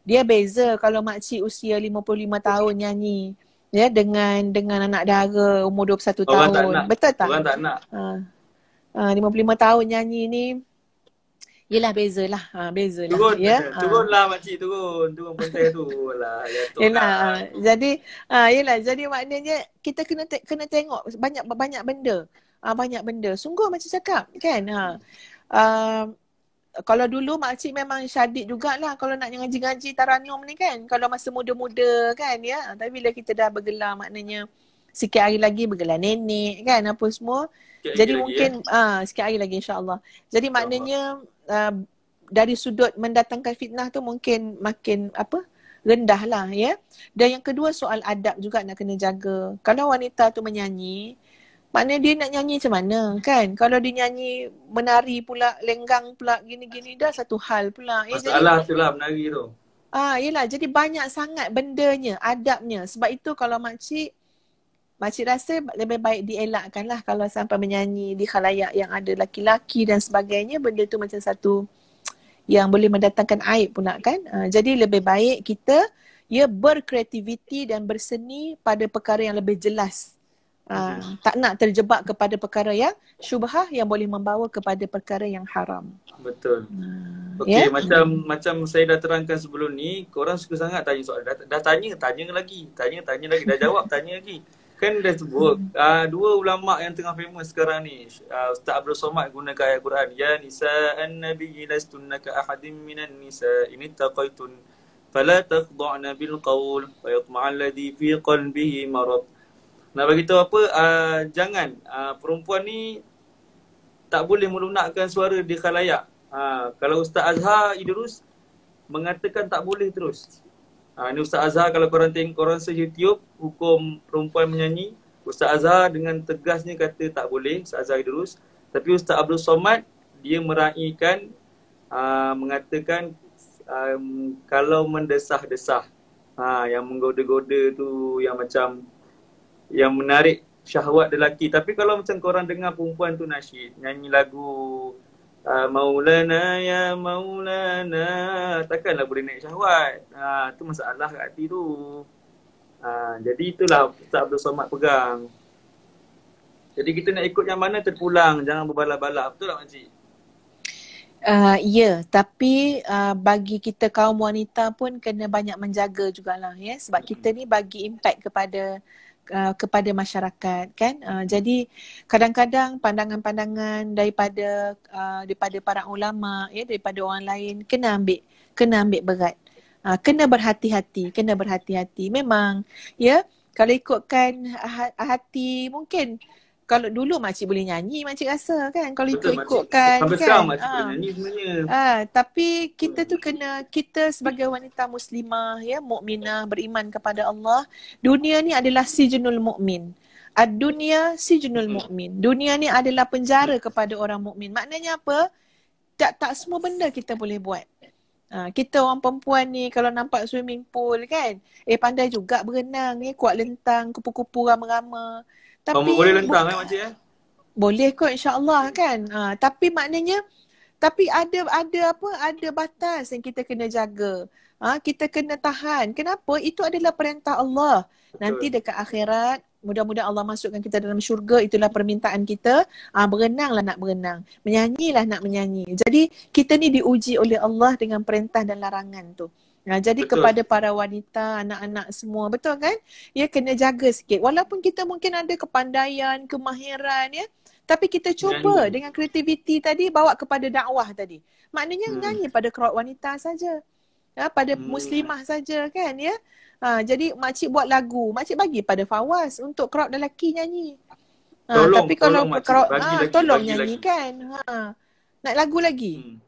dia beza kalau makcik usia 55 tahun nyanyi ya dengan dengan anak dara umur 21 Orang tahun. Tak Betul tak? Orang tak nak. Ha. Ha, 55 tahun nyanyi ni Yelah lah ha, Bezalah Turun ya? Ha. Turunlah makcik turun Turun pun saya tu lah, ya, Yelah ah. ha. Jadi ha, Yelah jadi maknanya Kita kena te- kena tengok Banyak banyak benda ha, Banyak benda Sungguh macam cakap Kan ha. Uh, kalau dulu makcik memang syadid jugalah kalau nak ngaji-ngaji taranium ni kan. Kalau masa muda-muda kan ya. Tapi bila kita dah bergelar maknanya sikit hari lagi bergelar nenek kan apa semua. Sikit Jadi mungkin ya. ah sikit hari lagi insya-Allah. Jadi insya maknanya Uh, dari sudut mendatangkan fitnah tu mungkin makin apa rendahlah ya. Dan yang kedua soal adab juga nak kena jaga. Kalau wanita tu menyanyi Maknanya dia nak nyanyi macam mana kan? Kalau dia nyanyi menari pula, lenggang pula, gini-gini dah satu hal pula. Eh, Masalah tu lah menari tu. Ah, yelah. Jadi banyak sangat bendanya, adabnya. Sebab itu kalau makcik, makcik rasa lebih baik dielakkan lah kalau sampai menyanyi di khalayak yang ada laki-laki dan sebagainya. Benda tu macam satu yang boleh mendatangkan aib pula kan. Ah, jadi lebih baik kita ya berkreativiti dan berseni pada perkara yang lebih jelas Uh, tak nak terjebak kepada perkara yang syubhah yang boleh membawa kepada perkara yang haram. Betul. Hmm. Okey yeah? macam hmm. macam saya dah terangkan sebelum ni, korang suka sangat tanya soalan. Dah, dah tanya, tanya lagi. Tanya, tanya lagi, dah jawab, tanya lagi. Kan dah sebut hmm. uh, dua ulama yang tengah famous sekarang ni. Uh, Ustaz Abdul Somad gunakan ayat Quran, "Ya nisa'an nabiyyi lastunnaka ahadin minan nisa ini taqaitun fala taqdu'na bil qawl wa yatma'a alladhi fi qalbihi nak bagi tahu apa uh, jangan uh, perempuan ni tak boleh melunakkan suara di khalayak uh, ah, kalau ustaz azhar idrus mengatakan tak boleh terus uh, ni ustaz azhar kalau korang tengok korang search youtube hukum perempuan menyanyi ustaz azhar dengan tegasnya kata tak boleh ustaz azhar idrus tapi ustaz abdul somad dia meraihkan uh, mengatakan um, kalau mendesah-desah uh, yang menggoda-goda tu yang macam yang menarik syahwat lelaki tapi kalau macam korang dengar perempuan tu nasyid nyanyi lagu ah, maulana ya maulana takkanlah boleh naik syahwat ha, tu masalah kat hati tu ha, jadi itulah Ustaz Abdul Somad pegang jadi kita nak ikut yang mana terpulang jangan berbalah-balah betul tak makcik? Uh, ya, tapi uh, bagi kita kaum wanita pun kena banyak menjaga jugalah ya. Sebab kita ni bagi impact kepada Uh, kepada masyarakat kan uh, jadi kadang-kadang pandangan-pandangan daripada uh, daripada para ulama ya daripada orang lain kena ambil kena ambil berat uh, kena berhati-hati kena berhati-hati memang ya kalau ikutkan ah, hati mungkin kalau dulu makcik boleh nyanyi makcik rasa kan kalau Betul, ikut-ikutkan makcik, kan. Sampai sekarang makcik ha. boleh nyanyi sebenarnya. Ha, tapi kita tu kena kita sebagai wanita muslimah ya mukminah beriman kepada Allah, dunia ni adalah si sijnul mukmin. Ad-dunya dunia sijnul hmm. mukmin. Dunia ni adalah penjara kepada orang mukmin. Maknanya apa? Tak tak semua benda kita boleh buat. Ha, kita orang perempuan ni kalau nampak swimming pool kan, eh pandai juga berenang, eh ya, kuat lentang, kupu-kupu rama-rama. Tapi Kamu boleh lentang kan eh makcik eh? Boleh kot insyaAllah kan. Ha, tapi maknanya, tapi ada ada apa, ada batas yang kita kena jaga. Ha, kita kena tahan. Kenapa? Itu adalah perintah Allah. Betul. Nanti dekat akhirat, mudah-mudahan Allah masukkan kita dalam syurga itulah permintaan kita ah ha, berenanglah nak berenang menyanyilah nak menyanyi jadi kita ni diuji oleh Allah dengan perintah dan larangan tu Nah, ha, jadi betul. kepada para wanita, anak-anak semua, betul kan? Ya, kena jaga sikit. Walaupun kita mungkin ada kepandaian, kemahiran, ya. Tapi kita cuba nyanyi. dengan kreativiti tadi, bawa kepada dakwah tadi. Maknanya hmm. nyanyi pada kerawat wanita saja. Ya, pada hmm. muslimah saja kan, ya. Ha, jadi makcik buat lagu. Makcik bagi pada fawas untuk kerawat lelaki nyanyi. Ha, tolong, tapi kalau tolong, crowd, makcik, ha, lagi, tolong bagi, nyanyi lagi. kan. Ha. Nak lagu lagi? Hmm.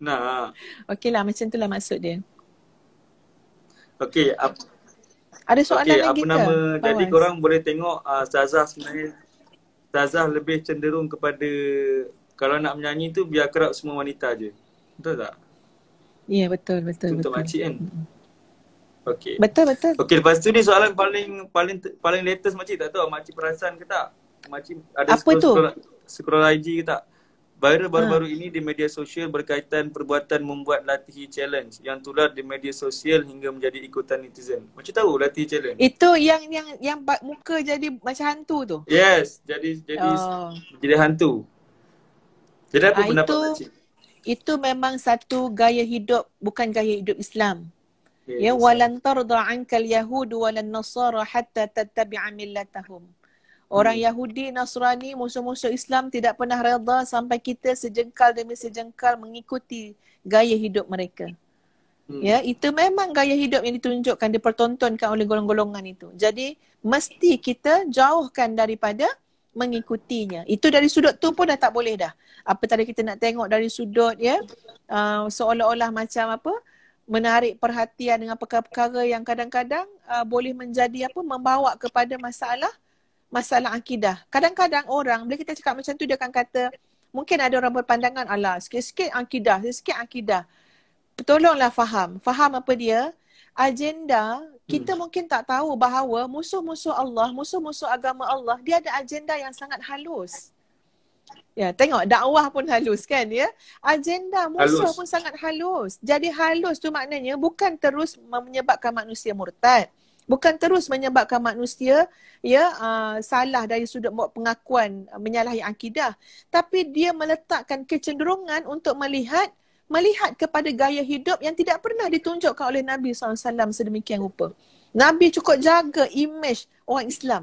Nah. Okey lah macam tu lah maksud dia. Okey, ada soalan okay, lagi apa nama Pawas. jadi korang boleh tengok uh, Zazah sebenarnya Zazah lebih cenderung kepada kalau nak menyanyi tu biar kerap semua wanita je. Betul tak? Ya, yeah, betul betul. Untuk makcik kan. Okey. Betul betul. Okey, lepas tu ni soalan paling paling paling latest makcik tak tahu makcik perasan ke tak? Makcik ada apa scroll, tu? IG ke tak? viral baru-baru ah. ini di media sosial berkaitan perbuatan membuat latihi challenge yang tular di media sosial hingga menjadi ikutan netizen. Macam tahu latihi challenge? Itu yang yang yang muka jadi macam hantu tu. Yes, jadi jadi oh. jadi hantu. Jadi apa ah, pendapat itu, Pakcik? Itu memang satu gaya hidup bukan gaya hidup Islam. ya walan tarda anka al-yahud wal-nasara hatta tattabi'a millatahum. Orang hmm. Yahudi, Nasrani, musuh-musuh Islam tidak pernah reda sampai kita sejengkal demi sejengkal mengikuti gaya hidup mereka. Hmm. Ya, itu memang gaya hidup yang ditunjukkan dipertontonkan oleh golongan-golongan itu. Jadi mesti kita jauhkan daripada mengikutinya. Itu dari sudut tu pun dah tak boleh dah. Apa tadi kita nak tengok dari sudut ya uh, seolah-olah macam apa menarik perhatian dengan perkara-perkara yang kadang-kadang uh, boleh menjadi apa membawa kepada masalah masalah akidah. Kadang-kadang orang bila kita cakap macam tu dia akan kata mungkin ada orang berpandangan Allah sikit-sikit akidah, sikit-sikit akidah. Tolonglah faham. Faham apa dia? Agenda kita hmm. mungkin tak tahu bahawa musuh-musuh Allah, musuh-musuh agama Allah, dia ada agenda yang sangat halus. Ya, tengok dakwah pun halus kan ya. Agenda musuh halus. pun sangat halus. Jadi halus tu maknanya bukan terus menyebabkan manusia murtad bukan terus menyebabkan manusia ya uh, salah dari sudut pengakuan ah, menyalahi akidah tapi dia meletakkan kecenderungan untuk melihat melihat kepada gaya hidup yang tidak pernah ditunjukkan oleh Nabi SAW sedemikian rupa. Nabi cukup jaga imej orang Islam.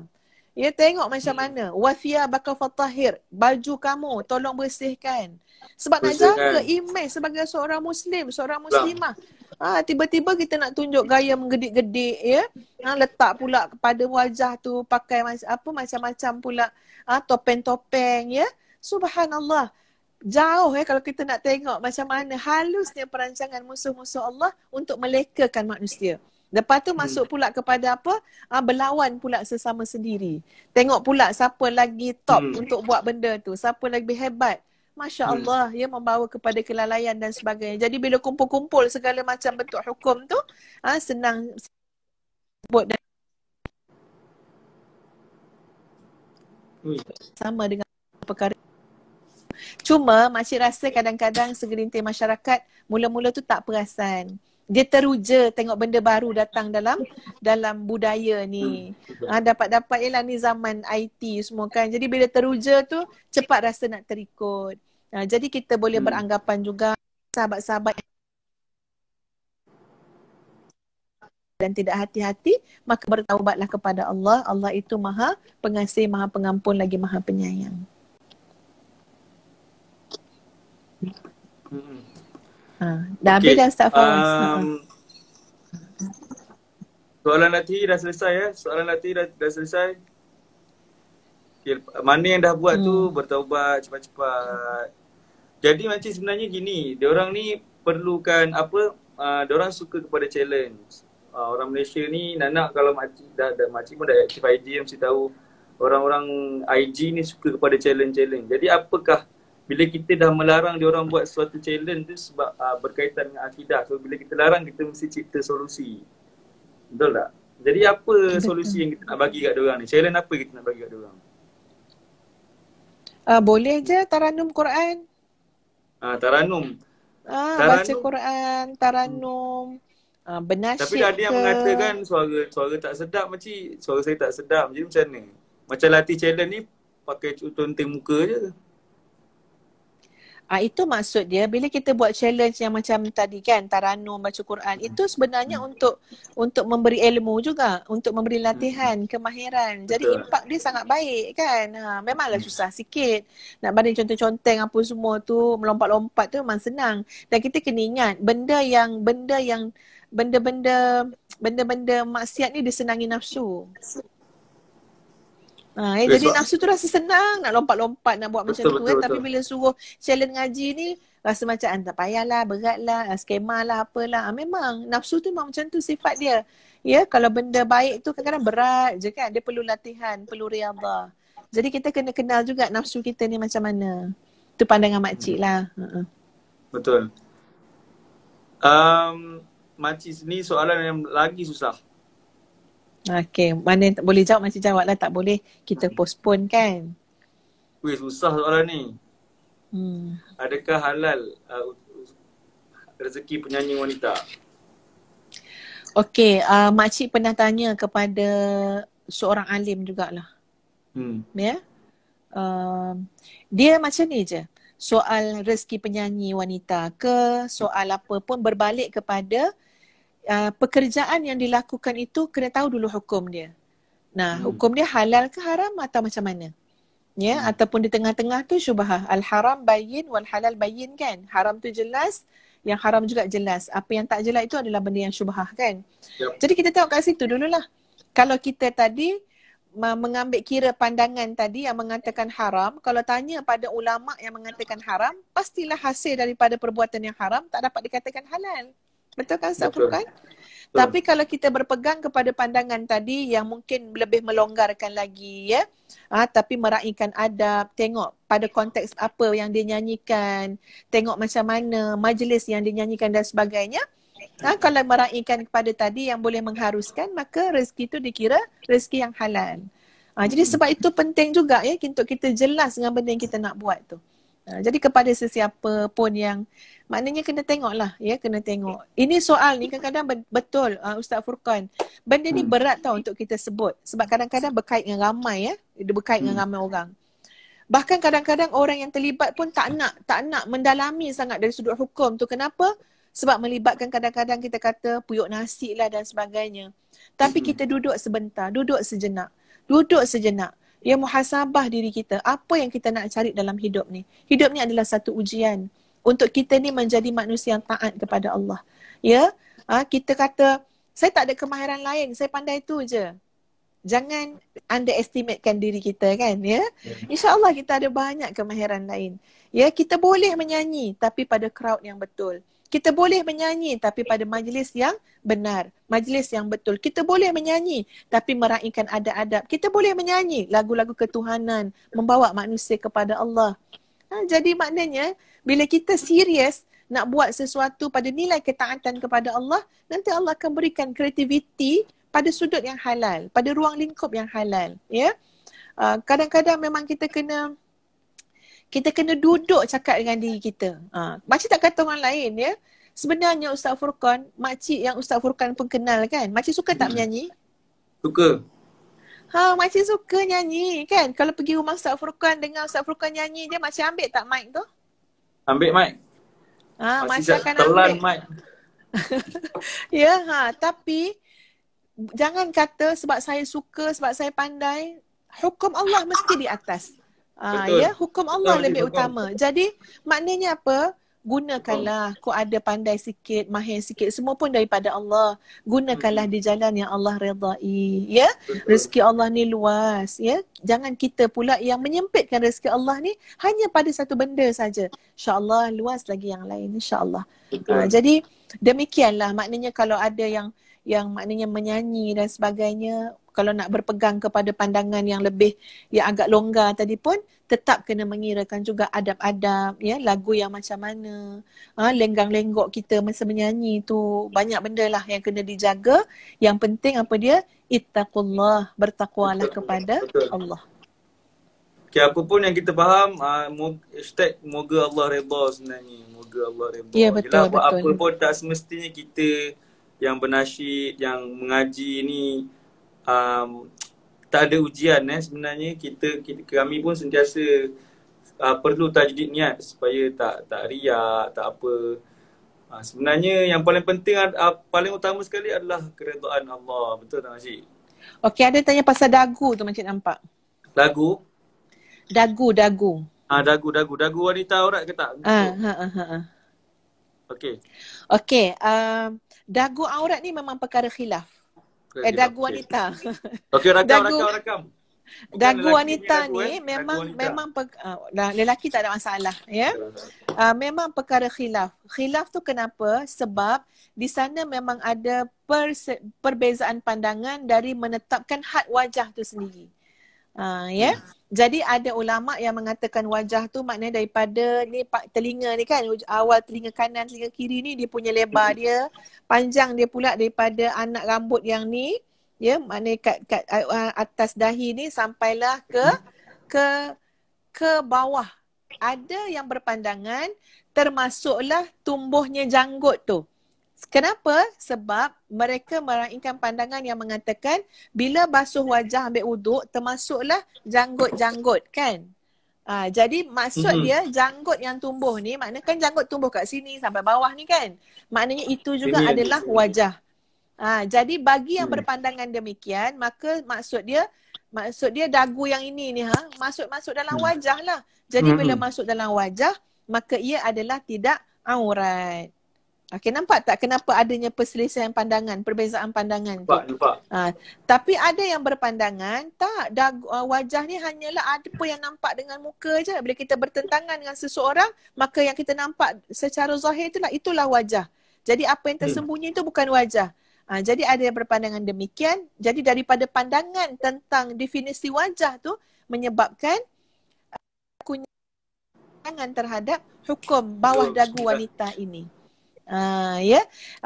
Ya tengok macam hmm. mana wasia bakal fatahir baju kamu tolong bersihkan. Sebab bersihkan. nak jaga imej sebagai seorang muslim, seorang muslimah. Nah. Ah tiba-tiba kita nak tunjuk gaya menggedik-gedik ya. Ha, letak pula kepada wajah tu pakai apa macam-macam pula ha, topeng-topeng ya. Subhanallah. Jauh ya kalau kita nak tengok macam mana halusnya perancangan musuh-musuh Allah untuk melekakan manusia. Lepas tu masuk hmm. pula kepada apa? Ah ha, berlawan pula sesama sendiri. Tengok pula siapa lagi top hmm. untuk buat benda tu. Siapa lagi hebat? Masya Allah, yes. ia ya, membawa kepada kelalaian dan sebagainya. Jadi bila kumpul-kumpul segala macam bentuk hukum tu, ha, senang buat dan sama dengan perkara Cuma masih rasa kadang-kadang segelintir masyarakat mula-mula tu tak perasan dia teruja tengok benda baru datang dalam dalam budaya ni. Ha, dapat-dapat ialah ni zaman IT semua kan. Jadi bila teruja tu cepat rasa nak terikut. Ha, jadi kita boleh hmm. beranggapan juga sahabat-sahabat dan tidak hati-hati maka bertaubatlah kepada Allah. Allah itu Maha Pengasih, Maha Pengampun lagi Maha Penyayang. Hmm. Ha, dah habis okay. dah start forum um, Soalan Nati dah selesai ya. Soalan Nati dah, dah selesai. Okay. Mana yang dah buat hmm. tu bertaubat cepat-cepat. Jadi macam sebenarnya gini, dia orang ni perlukan apa? Uh, ah, dia orang suka kepada challenge. Uh, orang Malaysia ni nak nak kalau makcik dah, dah makcik pun dah aktif IG mesti tahu orang-orang IG ni suka kepada challenge-challenge. Jadi apakah bila kita dah melarang dia orang buat suatu challenge tu sebab uh, berkaitan dengan akidah so bila kita larang kita mesti cipta solusi betul tak jadi apa betul. solusi yang kita nak bagi kat dia orang ni challenge apa kita nak bagi kat dia orang uh, boleh je taranum Quran ah uh, taranum ah uh, baca Quran taranum hmm. ah uh, bernasyid tapi dah ada yang mengatakan suara suara tak sedap macam suara saya tak sedap jadi macam ni macam latih challenge ni pakai contoh muka je Ah itu maksud dia bila kita buat challenge yang macam tadi kan taranum baca Quran itu sebenarnya hmm. untuk untuk memberi ilmu juga untuk memberi latihan hmm. kemahiran. Jadi Betul. impak dia sangat baik kan. Ha memanglah hmm. susah sikit. Nak banding contoh contoh apa semua tu melompat-lompat tu memang senang. Dan kita kena ingat benda yang benda yang benda-benda benda-benda maksiat ni disenangi nafsu. Ha, eh, jadi nafsu tu rasa senang nak lompat-lompat nak buat betul, macam tu betul, kan. Betul. Tapi bila suruh challenge ngaji ni rasa macam ah, tak payahlah, beratlah, ah, skema lah, apalah. Ha, memang nafsu tu memang macam tu sifat dia. Ya, kalau benda baik tu kadang-kadang berat je kan. Dia perlu latihan, perlu riabah. Jadi kita kena kenal juga nafsu kita ni macam mana. Tu pandangan makcik lah. Betul. Um, makcik ni soalan yang lagi susah. Okay, mana yang boleh jawab masih jawab lah Tak boleh kita postpone kan Wih susah soalan ni hmm. Adakah halal uh, Rezeki penyanyi wanita Okay, uh, makcik pernah tanya kepada Seorang alim jugalah hmm. yeah? uh, um, Dia macam ni je Soal rezeki penyanyi wanita ke Soal apa pun berbalik kepada uh, pekerjaan yang dilakukan itu kena tahu dulu hukum dia. Nah, hmm. hukum dia halal ke haram atau macam mana? Ya, hmm. ataupun di tengah-tengah tu syubhah. Al-haram bayin, wal halal bayin, kan? Haram tu jelas, yang haram juga jelas. Apa yang tak jelas itu adalah benda yang syubhah kan? Yep. Jadi kita tengok kat situ dululah. Kalau kita tadi mengambil kira pandangan tadi yang mengatakan haram, kalau tanya pada ulama yang mengatakan haram, pastilah hasil daripada perbuatan yang haram tak dapat dikatakan halal. Betul kan Ustaz Betul. kan? Tapi kalau kita berpegang kepada pandangan tadi yang mungkin lebih melonggarkan lagi ya. Ah ha, tapi meraihkan adab, tengok pada konteks apa yang dinyanyikan, tengok macam mana majlis yang dinyanyikan dan sebagainya. Ha, kalau meraihkan kepada tadi yang boleh mengharuskan maka rezeki itu dikira rezeki yang halal. Ha, jadi sebab itu penting juga ya untuk kita jelas dengan benda yang kita nak buat tu. Ha, jadi kepada sesiapa pun yang maknanya kena tengok lah, ya kena tengok. Ini soal ni kadang-kadang betul uh, Ustaz Furqan. Benda ni hmm. berat tau untuk kita sebut sebab kadang-kadang berkait dengan ramai ya, dia berkait dengan hmm. ramai orang. Bahkan kadang-kadang orang yang terlibat pun tak nak tak nak mendalami sangat dari sudut hukum tu kenapa? Sebab melibatkan kadang-kadang kita kata puyuk nasi lah dan sebagainya. Tapi hmm. kita duduk sebentar, duduk sejenak. Duduk sejenak ia muhasabah diri kita apa yang kita nak cari dalam hidup ni hidup ni adalah satu ujian untuk kita ni menjadi manusia yang taat kepada Allah ya ha, kita kata saya tak ada kemahiran lain saya pandai tu je jangan underestimatekan diri kita kan ya, ya. Insya Allah kita ada banyak kemahiran lain ya kita boleh menyanyi tapi pada crowd yang betul kita boleh menyanyi tapi pada majlis yang benar, majlis yang betul. Kita boleh menyanyi tapi meraihkan adab-adab. Kita boleh menyanyi lagu-lagu ketuhanan, membawa manusia kepada Allah. Ha, jadi maknanya bila kita serius nak buat sesuatu pada nilai ketaatan kepada Allah, nanti Allah akan berikan kreativiti pada sudut yang halal, pada ruang lingkup yang halal. Ya, yeah? uh, kadang-kadang memang kita kena kita kena duduk cakap dengan diri kita. Ha. Makcik tak kata orang lain ya. Sebenarnya Ustaz Furqan, makcik yang Ustaz Furqan pun kenal kan. Makcik suka tak hmm. menyanyi? Suka. Ha, makcik suka nyanyi kan. Kalau pergi rumah Ustaz Furqan dengar Ustaz Furqan nyanyi dia, makcik ambil tak mic tu? Ambil mic. Ha, makcik, makcik akan telan mic. [laughs] ya, ha. Tapi, jangan kata sebab saya suka, sebab saya pandai. Hukum Allah mesti di atas. Ah, ya, hukum Allah Betul. lebih hukum. utama. Jadi maknanya apa? Gunakanlah kau ada pandai sikit, mahir sikit, semua pun daripada Allah. Gunakanlah hmm. di jalan yang Allah redai. Ya. Betul. Rezeki Allah ni luas, ya. Jangan kita pula yang menyempitkan rezeki Allah ni hanya pada satu benda saja. Insya-Allah luas lagi yang lain insya-Allah. Ah, jadi demikianlah maknanya kalau ada yang yang maknanya menyanyi dan sebagainya kalau nak berpegang kepada pandangan yang lebih yang agak longgar tadi pun tetap kena mengirakan juga adab-adab ya lagu yang macam mana ha, lenggang-lenggok kita masa menyanyi tu banyak benda lah yang kena dijaga yang penting apa dia ittaqullah bertakwalah kepada betul. Allah Okay, apa pun yang kita faham, uh, hashtag moga Allah redha sebenarnya. Moga Allah redha. Ya, yeah, betul, Yalah, betul. Apa pun tak semestinya kita yang bernasyid, yang mengaji ni um, tak ada ujian eh sebenarnya kita, kita kami pun sentiasa uh, perlu tajdid niat supaya tak tak riak, tak apa. Uh, sebenarnya yang paling penting uh, uh paling utama sekali adalah keredaan Allah. Betul tak Encik? Okey, ada tanya pasal dagu tu macam nampak. Dagu? Dagu, dagu. Ah, ha, dagu, dagu. Dagu wanita aurat ke tak? Ha, ha, ha, ha. Okey. Okey, um, dagu aurat ni memang perkara khilaf. eh dagu wanita. Okey rakam, dagu... rakam rakam Bukan dagu wanita dagu, ni eh? memang wanita. memang per uh, lelaki tak ada masalah ya. Yeah? Uh, memang perkara khilaf. Khilaf tu kenapa? Sebab di sana memang ada perse- perbezaan pandangan dari menetapkan had wajah tu sendiri. Uh, ah, yeah. Hmm. Jadi ada ulama yang mengatakan wajah tu maknanya daripada ni telinga ni kan awal telinga kanan telinga kiri ni dia punya lebar dia panjang dia pula daripada anak rambut yang ni ya maknanya kat, kat atas dahi ni sampailah ke ke ke bawah ada yang berpandangan termasuklah tumbuhnya janggut tu Kenapa? Sebab mereka meraihkan pandangan yang mengatakan bila basuh wajah ambil uduk termasuklah janggut-janggut kan? Ha, jadi maksud mm-hmm. dia janggut yang tumbuh ni maknanya kan janggut tumbuh kat sini sampai bawah ni kan? Maknanya itu juga ini adalah ini. wajah. Ha, jadi bagi yang hmm. berpandangan demikian maka maksud dia maksud dia dagu yang ini ni ha masuk-masuk dalam hmm. wajah lah. Jadi mm-hmm. bila hmm. masuk dalam wajah maka ia adalah tidak aurat. Okay, nampak tak kenapa adanya perselisihan pandangan, perbezaan pandangan nampak, tu? Nampak, nampak. Ha, tapi ada yang berpandangan, tak, dah, uh, wajah ni hanyalah ada pun yang nampak dengan muka je. Bila kita bertentangan dengan seseorang, maka yang kita nampak secara zahir itulah, itulah wajah. Jadi apa yang hmm. tersembunyi itu hmm. bukan wajah. Ha, jadi ada yang berpandangan demikian. Jadi daripada pandangan tentang definisi wajah tu menyebabkan uh, pandangan terhadap hukum bawah dagu wanita ini. Ha, ya yeah?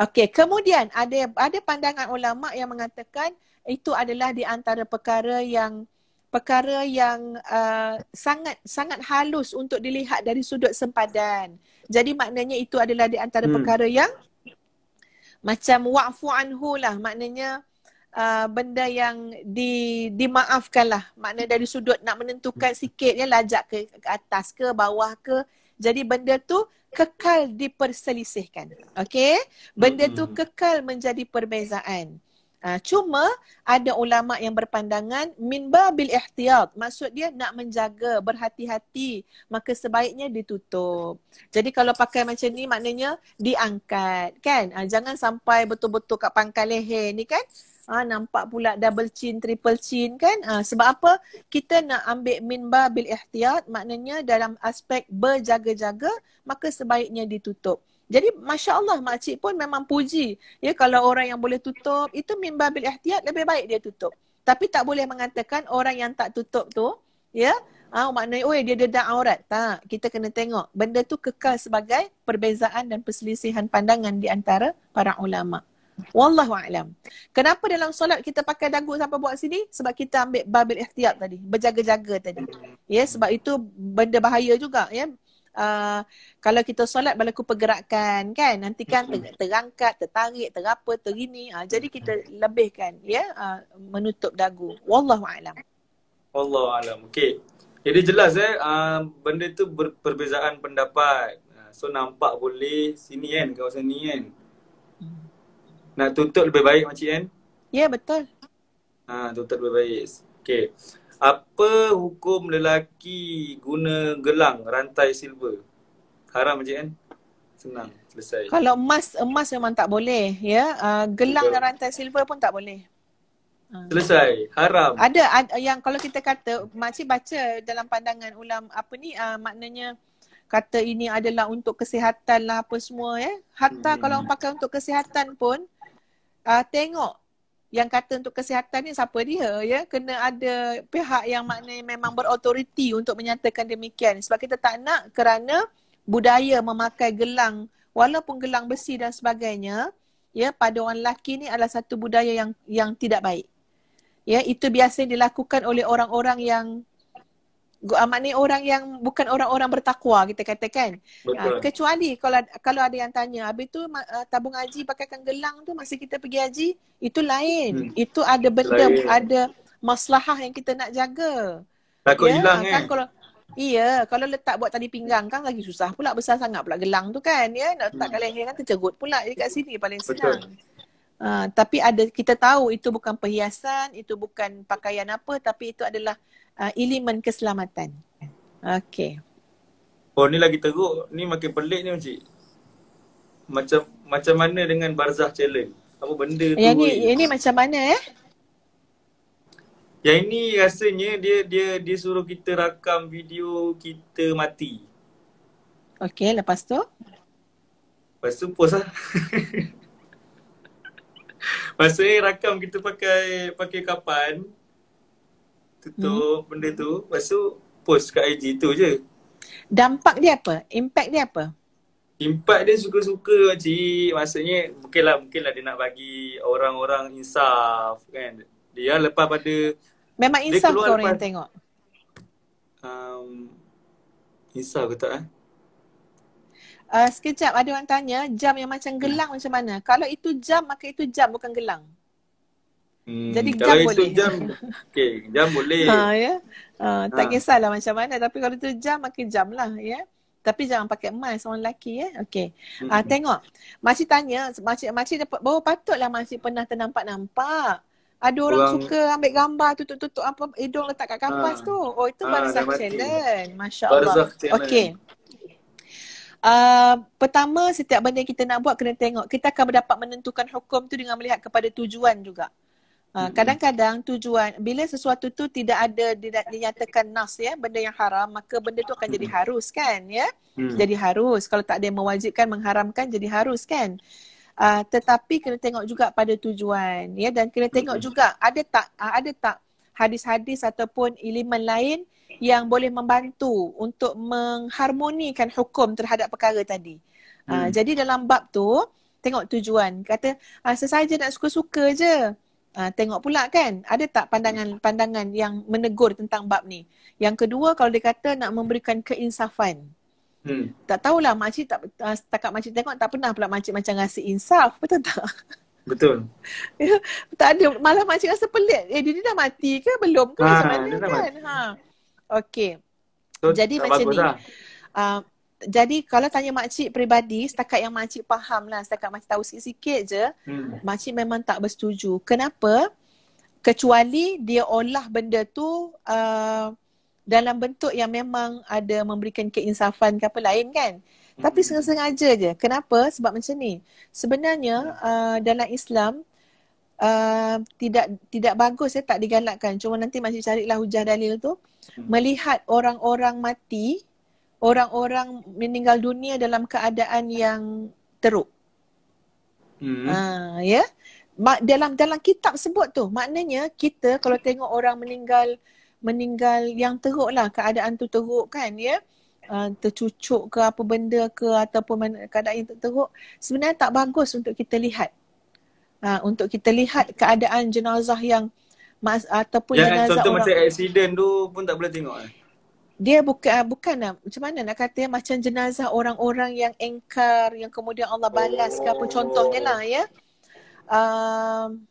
okey kemudian ada ada pandangan ulama yang mengatakan itu adalah di antara perkara yang perkara yang uh, sangat sangat halus untuk dilihat dari sudut sempadan jadi maknanya itu adalah di antara hmm. perkara yang macam wa'fu anhu lah maknanya uh, benda yang di dimaafkan lah Maknanya dari sudut nak menentukan sikit ya lajak ke, ke atas ke bawah ke jadi benda tu kekal diperselisihkan. okay? Benda tu hmm. kekal menjadi perbezaan. Uh, cuma ada ulama yang berpandangan minba bil ihtiyat maksud dia nak menjaga berhati-hati maka sebaiknya ditutup jadi kalau pakai macam ni maknanya diangkat kan uh, jangan sampai betul-betul kat pangkal leher ni kan ha, nampak pula double chin, triple chin kan. Ha, sebab apa? Kita nak ambil minba bil ihtiyat, maknanya dalam aspek berjaga-jaga, maka sebaiknya ditutup. Jadi Masya Allah makcik pun memang puji. Ya, kalau orang yang boleh tutup, itu minba bil ihtiyat lebih baik dia tutup. Tapi tak boleh mengatakan orang yang tak tutup tu, ya, Ah oh, maknanya oi dia dedak aurat. Tak, kita kena tengok benda tu kekal sebagai perbezaan dan perselisihan pandangan di antara para ulama. Wallahu a'lam. Kenapa dalam solat kita pakai dagu sampai buat sini? Sebab kita ambil babil ihtiyat tadi, berjaga-jaga tadi. Ya, yeah, sebab itu benda bahaya juga ya. Yeah. Uh, kalau kita solat berlaku pergerakan kan, nanti kan ter- terangkat, tertarik, terapa, terini. Uh, ah, jadi kita lebihkan ya yeah, uh, menutup dagu. Wallahu a'lam. Wallahu a'lam. Okey. Jadi jelas eh uh, benda tu ber- perbezaan pendapat. Uh, so nampak boleh sini kan kawasan ni kan. Mm nak tutup lebih baik makcik kan? Ya yeah, betul. Ha, tutup lebih baik. Okay. Apa hukum lelaki guna gelang rantai silver? Haram makcik kan? Senang. Selesai. Kalau emas, emas memang tak boleh. ya. Uh, gelang dan rantai silver pun tak boleh. Ah. Selesai. Haram. Ada, ada yang kalau kita kata, makcik baca dalam pandangan ulam apa ni, uh, maknanya kata ini adalah untuk kesihatan lah apa semua ya. Eh. Hatta hmm. kalau pakai untuk kesihatan pun uh, tengok yang kata untuk kesihatan ni siapa dia ya kena ada pihak yang maknanya memang berautoriti untuk menyatakan demikian sebab kita tak nak kerana budaya memakai gelang walaupun gelang besi dan sebagainya ya pada orang lelaki ni adalah satu budaya yang yang tidak baik ya itu biasa dilakukan oleh orang-orang yang uh, maknanya orang yang bukan orang-orang bertakwa kita katakan uh, ah, kecuali kalau kalau ada yang tanya habis tu uh, tabung haji pakaikan gelang tu masa kita pergi haji itu lain hmm. itu ada benda lain. ada maslahah yang kita nak jaga takut ya, hilang kan eh. kalau Iya, kalau letak buat tadi pinggang kan lagi susah pula besar sangat pula gelang tu kan ya nak letak hmm. kat leher kan tercegut pula ya, kat sini paling senang. Uh, tapi ada kita tahu itu bukan perhiasan, itu bukan pakaian apa tapi itu adalah uh, ah, elemen keselamatan. Okay. Oh ni lagi teruk. Ni makin pelik ni Encik. Macam macam mana dengan barzah challenge? Apa benda tu? Yang ni, yang ni macam mana eh? Yang ini rasanya dia dia dia suruh kita rakam video kita mati. Okay lepas tu? Lepas tu post lah. [laughs] Maksudnya rakam kita pakai pakai kapan tutup hmm. benda tu lepas tu post kat IG tu je dampak dia apa impact dia apa impact dia suka-suka cik maksudnya mungkinlah mungkinlah dia nak bagi orang-orang insaf kan dia lah lepas pada memang insaf kau orang yang tengok um, insaf ke tak eh Uh, sekejap ada orang tanya jam yang macam gelang macam mana? Kalau itu jam maka itu jam bukan gelang. Hmm, Jadi kalau jam itu boleh. Jam, okay, jam boleh. Ha, ya? Uh, tak ha. kisahlah macam mana. Tapi kalau itu jam, makin jam lah. Ya? Tapi jangan pakai emas orang lelaki. Ya? Okay. Ah, ha, hmm. uh, tengok. Makcik tanya. Makcik, makcik dapat, baru patutlah makcik pernah ternampak-nampak. Ada orang, orang suka ambil gambar tutup-tutup apa hidung letak kat kampas ha. tu. Oh itu ha, Barzakh Challenge. Masya Allah. Barzakh Challenge. Okay. Uh, ah, pertama setiap benda kita nak buat kena tengok. Kita akan dapat menentukan hukum tu dengan melihat kepada tujuan juga. Ah, kadang-kadang tujuan bila sesuatu tu tidak ada dinyatakan nas ya benda yang haram maka benda tu akan jadi harus kan ya hmm. jadi harus kalau tak ada yang mewajibkan mengharamkan jadi harus kan uh, tetapi kena tengok juga pada tujuan ya dan kena tengok juga ada tak uh, ada tak hadis-hadis ataupun elemen lain yang boleh membantu untuk mengharmonikan hukum terhadap perkara tadi uh, hmm. jadi dalam bab tu tengok tujuan kata uh, sesaja nak suka-suka je Ah, tengok pula kan ada tak pandangan-pandangan hmm. yang menegur tentang bab ni yang kedua kalau dia kata nak memberikan keinsafan hmm. tak tahulah makcik tak uh, setakat makcik tengok tak pernah pula makcik macam ngasih insaf betul tak betul [laughs] ya, tak ada malah makcik rasa pelik eh dia, dia dah mati ke belum ke ha, macam mana kan ha okey so, jadi macam ni lah. uh, jadi kalau tanya makcik peribadi setakat yang makcik faham lah setakat makcik tahu sikit-sikit je hmm. makcik memang tak bersetuju kenapa kecuali dia olah benda tu uh, dalam bentuk yang memang ada memberikan keinsafan ke apa lain kan tapi hmm. sengaja-sengaja je. Kenapa? Sebab macam ni. Sebenarnya hmm. uh, dalam Islam uh, tidak tidak bagus ya tak digalakkan. Cuma nanti masih carilah hujah dalil tu. Hmm. Melihat orang-orang mati orang-orang meninggal dunia dalam keadaan yang teruk. Hmm. Uh, ya. Yeah? Dalam dalam kitab sebut tu, maknanya kita kalau tengok orang meninggal meninggal yang teruk lah keadaan tu teruk kan ya yeah? Ha, uh, tercucuk ke apa benda ke ataupun mana, keadaan yang teruk sebenarnya tak bagus untuk kita lihat uh, untuk kita lihat keadaan jenazah yang mas, ataupun Jangan, jenazah contoh macam accident tu pun tak boleh tengok eh? dia buka, bukan macam mana nak kata macam jenazah orang-orang yang engkar yang kemudian Allah balas ke apa contohnya lah ya. Um,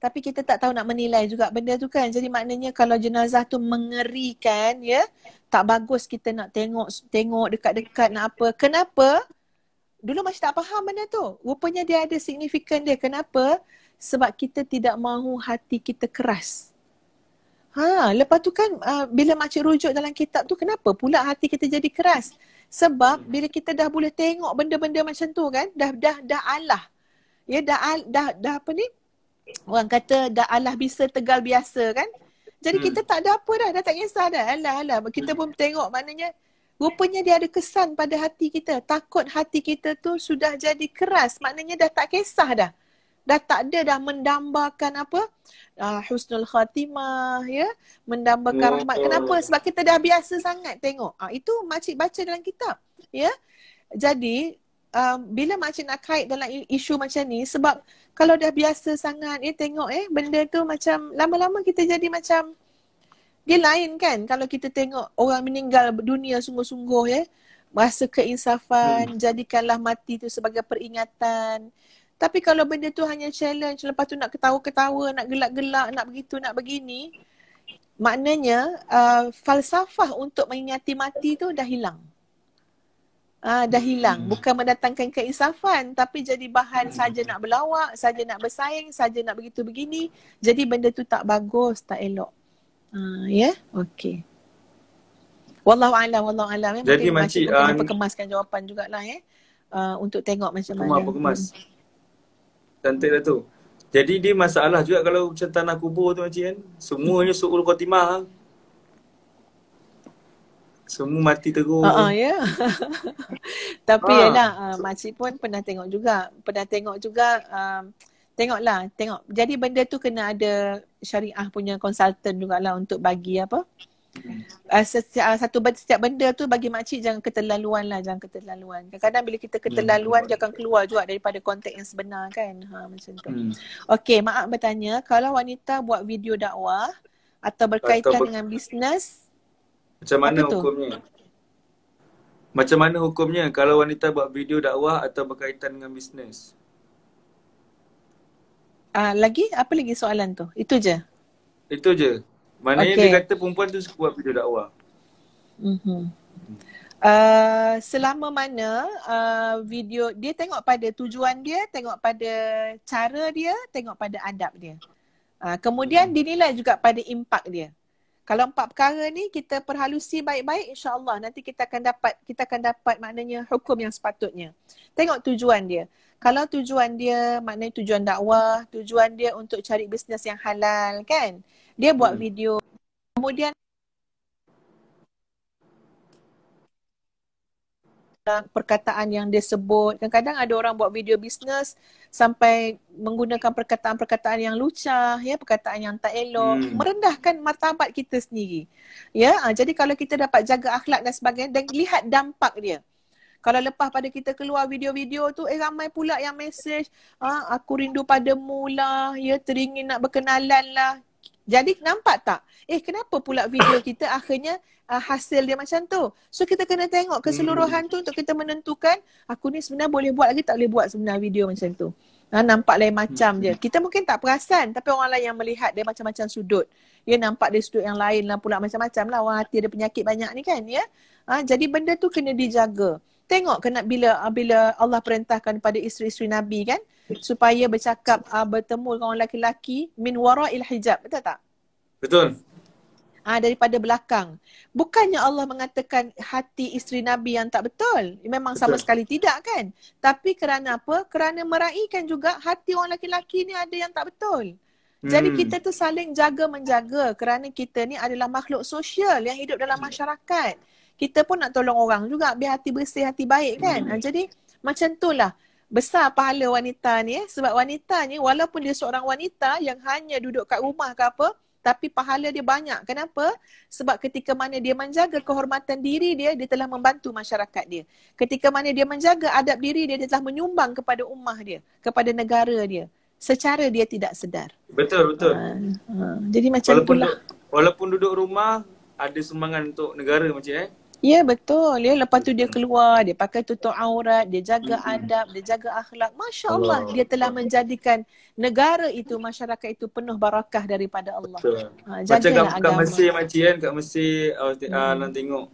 tapi kita tak tahu nak menilai juga benda tu kan. Jadi maknanya kalau jenazah tu mengerikan ya, tak bagus kita nak tengok tengok dekat-dekat nak apa. Kenapa? Dulu masih tak faham benda tu. Rupanya dia ada signifikan dia. Kenapa? Sebab kita tidak mahu hati kita keras. Ha, lepas tu kan uh, bila makcik rujuk dalam kitab tu kenapa pula hati kita jadi keras? Sebab bila kita dah boleh tengok benda-benda macam tu kan, dah dah dah alah Ya dah dah dah, dah apa ni? Orang kata dah alah bisa tegal biasa kan? Jadi hmm. kita tak ada apa dah, dah tak kisah dah. Alah alah, kita pun tengok maknanya rupanya dia ada kesan pada hati kita. Takut hati kita tu sudah jadi keras, maknanya dah tak kisah dah dah tak ada dah mendambakan apa uh, husnul khatimah ya mendambakan hmm. Oh. rahmat kenapa sebab kita dah biasa sangat tengok uh, itu makcik baca dalam kitab ya jadi um, bila makcik nak kait dalam isu macam ni sebab kalau dah biasa sangat ya tengok eh benda tu macam lama-lama kita jadi macam dia lain kan kalau kita tengok orang meninggal dunia sungguh-sungguh ya rasa keinsafan hmm. jadikanlah mati itu sebagai peringatan tapi kalau benda tu hanya challenge lepas tu nak ketawa-ketawa, nak gelak-gelak, nak begitu, nak begini, maknanya uh, falsafah untuk mengingati mati tu dah hilang. Uh, dah hilang. Hmm. Bukan mendatangkan keinsafan tapi jadi bahan hmm. saja nak berlawak, saja nak bersaing, saja nak begitu begini. Jadi benda tu tak bagus, tak elok. Uh, ya? Yeah? Okey. Wallahu alam, wallahu alam. Jadi macam, cik, uh, perkemaskan jawapan jugaklah eh. Ya? Ah, uh, untuk tengok macam mana. Perkemas, perkemas. Hmm cantik tu. Jadi dia masalah juga kalau macam tanah kubur tu macam kan. Semuanya suul khatimah. Ha? Semua mati teruk. Uh-uh, ha, ha, ya. Yeah. [laughs] Tapi ha. yalah, uh, makcik pun pernah tengok juga. Pernah tengok juga. Uh, tengoklah, tengok. Jadi benda tu kena ada syariah punya konsultan jugalah untuk bagi apa uh, satu setiap benda tu bagi makcik jangan keterlaluan lah jangan keterlaluan kadang-kadang bila kita hmm, keterlaluan dia akan keluar juga daripada konteks yang sebenar kan ha macam tu hmm. okey maaf bertanya kalau wanita buat video dakwah atau berkaitan atau ber- dengan bisnes macam mana hukumnya macam mana hukumnya kalau wanita buat video dakwah atau berkaitan dengan bisnes Ah uh, lagi apa lagi soalan tu? Itu je. Itu je. Maknanya okay. dia kata perempuan tu suka video dakwah. Mm-hmm. Uh, selama mana uh, video dia tengok pada tujuan dia, tengok pada cara dia, tengok pada adab dia. Uh, kemudian mm. dinilai juga pada impak dia. Kalau empat perkara ni kita perhalusi baik-baik insya-Allah nanti kita akan dapat kita akan dapat maknanya hukum yang sepatutnya. Tengok tujuan dia. Kalau tujuan dia maknanya tujuan dakwah, tujuan dia untuk cari bisnes yang halal kan? Dia buat hmm. video. Kemudian perkataan yang dia sebut. Kadang-kadang ada orang buat video bisnes sampai menggunakan perkataan-perkataan yang lucah, ya, perkataan yang tak elok, hmm. merendahkan martabat kita sendiri. Ya, ha, jadi kalau kita dapat jaga akhlak dan sebagainya dan lihat dampak dia. Kalau lepas pada kita keluar video-video tu, eh ramai pula yang message ah, aku rindu padamu lah, ya, teringin nak berkenalan lah. Jadi nampak tak? Eh kenapa pula video [coughs] kita akhirnya uh, hasil dia macam tu? So kita kena tengok keseluruhan tu untuk kita menentukan aku ni sebenarnya boleh buat lagi tak boleh buat sebenarnya video macam tu. Ha, nampak lain macam je. Hmm. Kita mungkin tak perasan tapi orang lain yang melihat dia macam-macam sudut. Dia nampak dia sudut yang lain lah pula macam-macam lah. Orang hati ada penyakit banyak ni kan ya. Ha, jadi benda tu kena dijaga tengok kena bila ah, bila Allah perintahkan pada isteri-isteri Nabi kan supaya bercakap uh, bertemu dengan orang lelaki min wara'il hijab betul tak? Betul. Ah ha, daripada belakang. Bukannya Allah mengatakan hati isteri Nabi yang tak betul. Memang betul. sama sekali tidak kan. Tapi kerana apa? Kerana meraihkan juga hati orang lelaki ni ada yang tak betul. Jadi hmm. kita tu saling jaga menjaga kerana kita ni adalah makhluk sosial yang hidup dalam masyarakat. Hmm kita pun nak tolong orang juga biar hati bersih hati baik kan hmm. Ha, jadi macam tu lah. besar pahala wanita ni eh. sebab wanita ni walaupun dia seorang wanita yang hanya duduk kat rumah ke apa tapi pahala dia banyak kenapa sebab ketika mana dia menjaga kehormatan diri dia dia telah membantu masyarakat dia ketika mana dia menjaga adab diri dia dia telah menyumbang kepada ummah dia kepada negara dia secara dia tidak sedar betul betul uh, uh, jadi macam walaupun itulah walaupun duduk rumah ada sumbangan untuk negara macam eh Ya betul. Ya lepas tu dia keluar, dia pakai tutup aurat, dia jaga adab, dia jaga akhlak. Masya-Allah, dia telah menjadikan negara itu, masyarakat itu penuh barakah daripada Allah. Betul. Ha, Macam kat, kat Mesir macam kan, kat Mesir uh, hmm. uh, nak tengok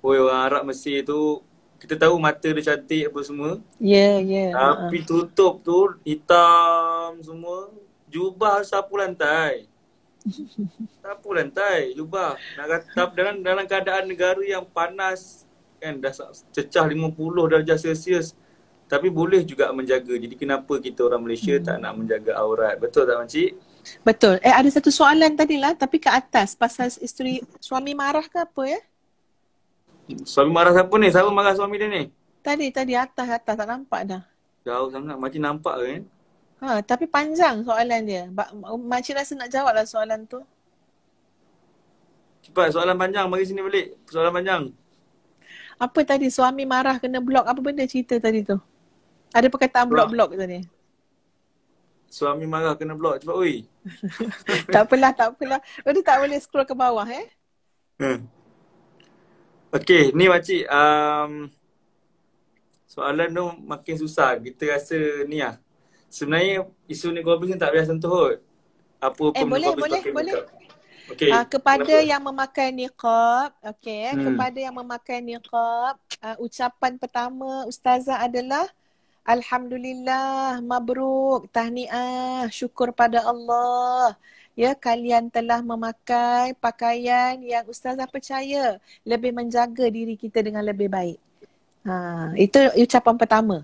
Oi, orang Arab Mesir tu kita tahu mata dia cantik apa semua. Ya, yeah, ya. Yeah. Tapi uh-huh. tutup tu hitam semua, jubah sapu lantai tak apa lantai, lubah. Dalam, dalam, dalam keadaan negara yang panas, kan dah cecah 50 darjah Celsius. Tapi boleh juga menjaga. Jadi kenapa kita orang Malaysia hmm. tak nak menjaga aurat? Betul tak Makcik? Betul. Eh ada satu soalan tadi lah tapi ke atas pasal isteri suami marah ke apa ya? Suami marah siapa ni? Siapa marah suami dia ni? Tadi, tadi atas, atas tak nampak dah. Jauh sangat. Makcik nampak ke kan? Ha, tapi panjang soalan dia. Macam rasa nak lah soalan tu. Cepat, soalan panjang. Mari sini balik. Soalan panjang. Apa tadi suami marah kena blok? Apa benda cerita tadi tu? Ada perkataan blok-blok tadi. Suami marah kena blok. Cepat, oi. [laughs] tak apalah, tak apalah. Benda tak boleh scroll ke bawah, eh? Hmm. Ha. Okay, ni makcik. Um, soalan tu makin susah. Kita rasa ni lah sebenarnya isu ni eh, kau tak biasa sentuh Apa pun eh, boleh boleh boleh. Okay. Uh, ah, kepada Kenapa? yang memakai niqab, okey eh, Hmm. Kepada yang memakai niqab, uh, ucapan pertama ustazah adalah alhamdulillah, mabruk, tahniah, syukur pada Allah. Ya, kalian telah memakai pakaian yang ustazah percaya lebih menjaga diri kita dengan lebih baik. Ha, itu ucapan pertama.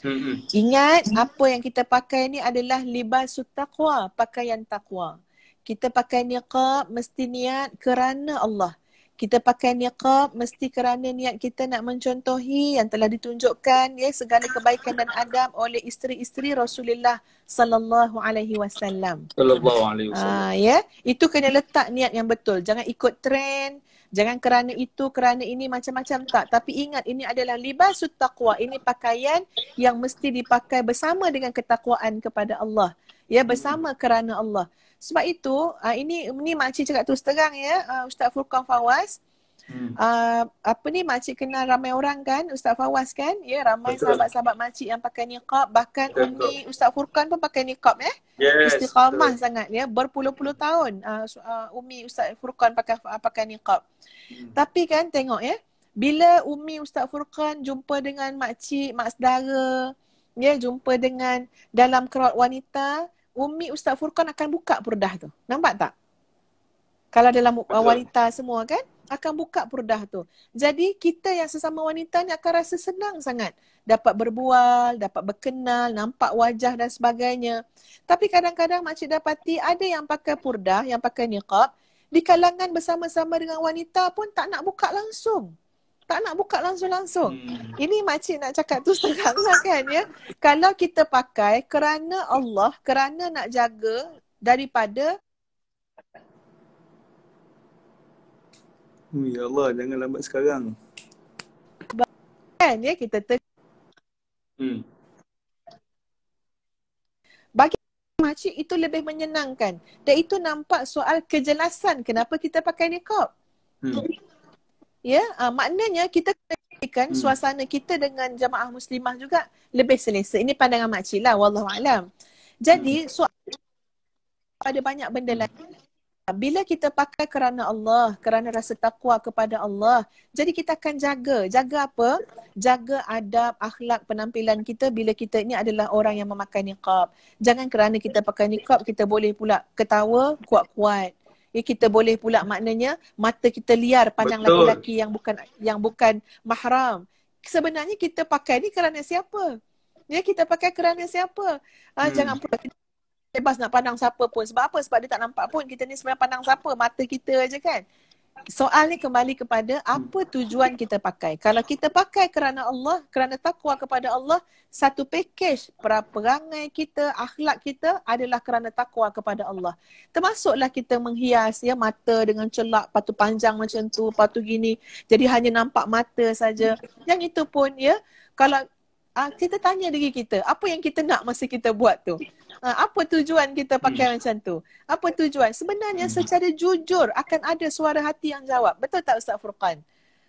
Mm-hmm. Ingat apa yang kita pakai ni adalah libas taqwa, pakaian takwa. Kita pakai niqab mesti niat kerana Allah. Kita pakai niqab mesti kerana niat kita nak mencontohi yang telah ditunjukkan ya segala kebaikan dan adab oleh isteri-isteri Rasulullah sallallahu alaihi wasallam. Sallallahu alaihi wasallam. Ah ya, itu kena letak niat yang betul. Jangan ikut trend, Jangan kerana itu, kerana ini macam-macam tak. Tapi ingat ini adalah libas taqwa. Ini pakaian yang mesti dipakai bersama dengan ketakwaan kepada Allah. Ya, bersama kerana Allah. Sebab itu, ah, ini ini makcik cakap terus terang ya, ah, Ustaz Furqan Fawaz. Hmm. Uh, apa ni makcik kenal ramai orang kan Ustaz Fawaz kan Ya yeah, ramai sahabat-sahabat makcik yang pakai niqab Bahkan Betul. Umi Ustaz Furkan pun pakai niqab eh yes. Istiqamah Betul. sangat ya Berpuluh-puluh tahun uh, Umi Ustaz Furkan pakai pakai niqab hmm. Tapi kan tengok ya Bila Umi Ustaz Furkan jumpa dengan makcik Mak sedara Ya jumpa dengan dalam kerawat wanita Umi Ustaz Furkan akan buka purdah tu Nampak tak? Kalau dalam Betul. wanita semua kan akan buka perdah tu. Jadi kita yang sesama wanita ni akan rasa senang sangat dapat berbual, dapat berkenal, nampak wajah dan sebagainya. Tapi kadang-kadang makcik dapati ada yang pakai purdah, yang pakai niqab, di kalangan bersama-sama dengan wanita pun tak nak buka langsung. Tak nak buka langsung-langsung. Hmm. Ini makcik nak cakap tu setengah [laughs] kan ya. Kalau kita pakai kerana Allah, kerana nak jaga daripada Oh, ya Allah, jangan lambat sekarang. Kan, ya, kita ter... Hmm. Bagi makcik, itu lebih menyenangkan. Dan itu nampak soal kejelasan kenapa kita pakai niqab. Hmm. Ya, uh, maknanya kita kan hmm. suasana kita dengan jamaah muslimah juga lebih selesa. Ini pandangan makcik lah, wallahualam. Jadi, hmm. soal ada banyak benda lain bila kita pakai kerana Allah, kerana rasa takwa kepada Allah, jadi kita akan jaga. Jaga apa? Jaga adab, akhlak, penampilan kita bila kita ini adalah orang yang memakai niqab. Jangan kerana kita pakai niqab, kita boleh pula ketawa kuat-kuat. Ya, kita boleh pula maknanya mata kita liar pandang Betul. lelaki yang bukan yang bukan mahram. Sebenarnya kita pakai ni kerana siapa? Ya kita pakai kerana siapa? Ha, hmm. Jangan pula kita bebas nak pandang siapa pun. Sebab apa? Sebab dia tak nampak pun kita ni sebenarnya pandang siapa. Mata kita aja kan. Soal ni kembali kepada apa tujuan kita pakai. Kalau kita pakai kerana Allah, kerana takwa kepada Allah, satu package perangai kita, akhlak kita adalah kerana takwa kepada Allah. Termasuklah kita menghias ya mata dengan celak patu panjang macam tu, patu gini. Jadi hanya nampak mata saja. Yang itu pun ya, kalau Ah, kita tanya diri kita, apa yang kita nak masa kita buat tu? Ah, apa tujuan kita pakai hmm. macam tu? Apa tujuan? Sebenarnya hmm. secara jujur akan ada suara hati yang jawab. Betul tak Ustaz Furqan?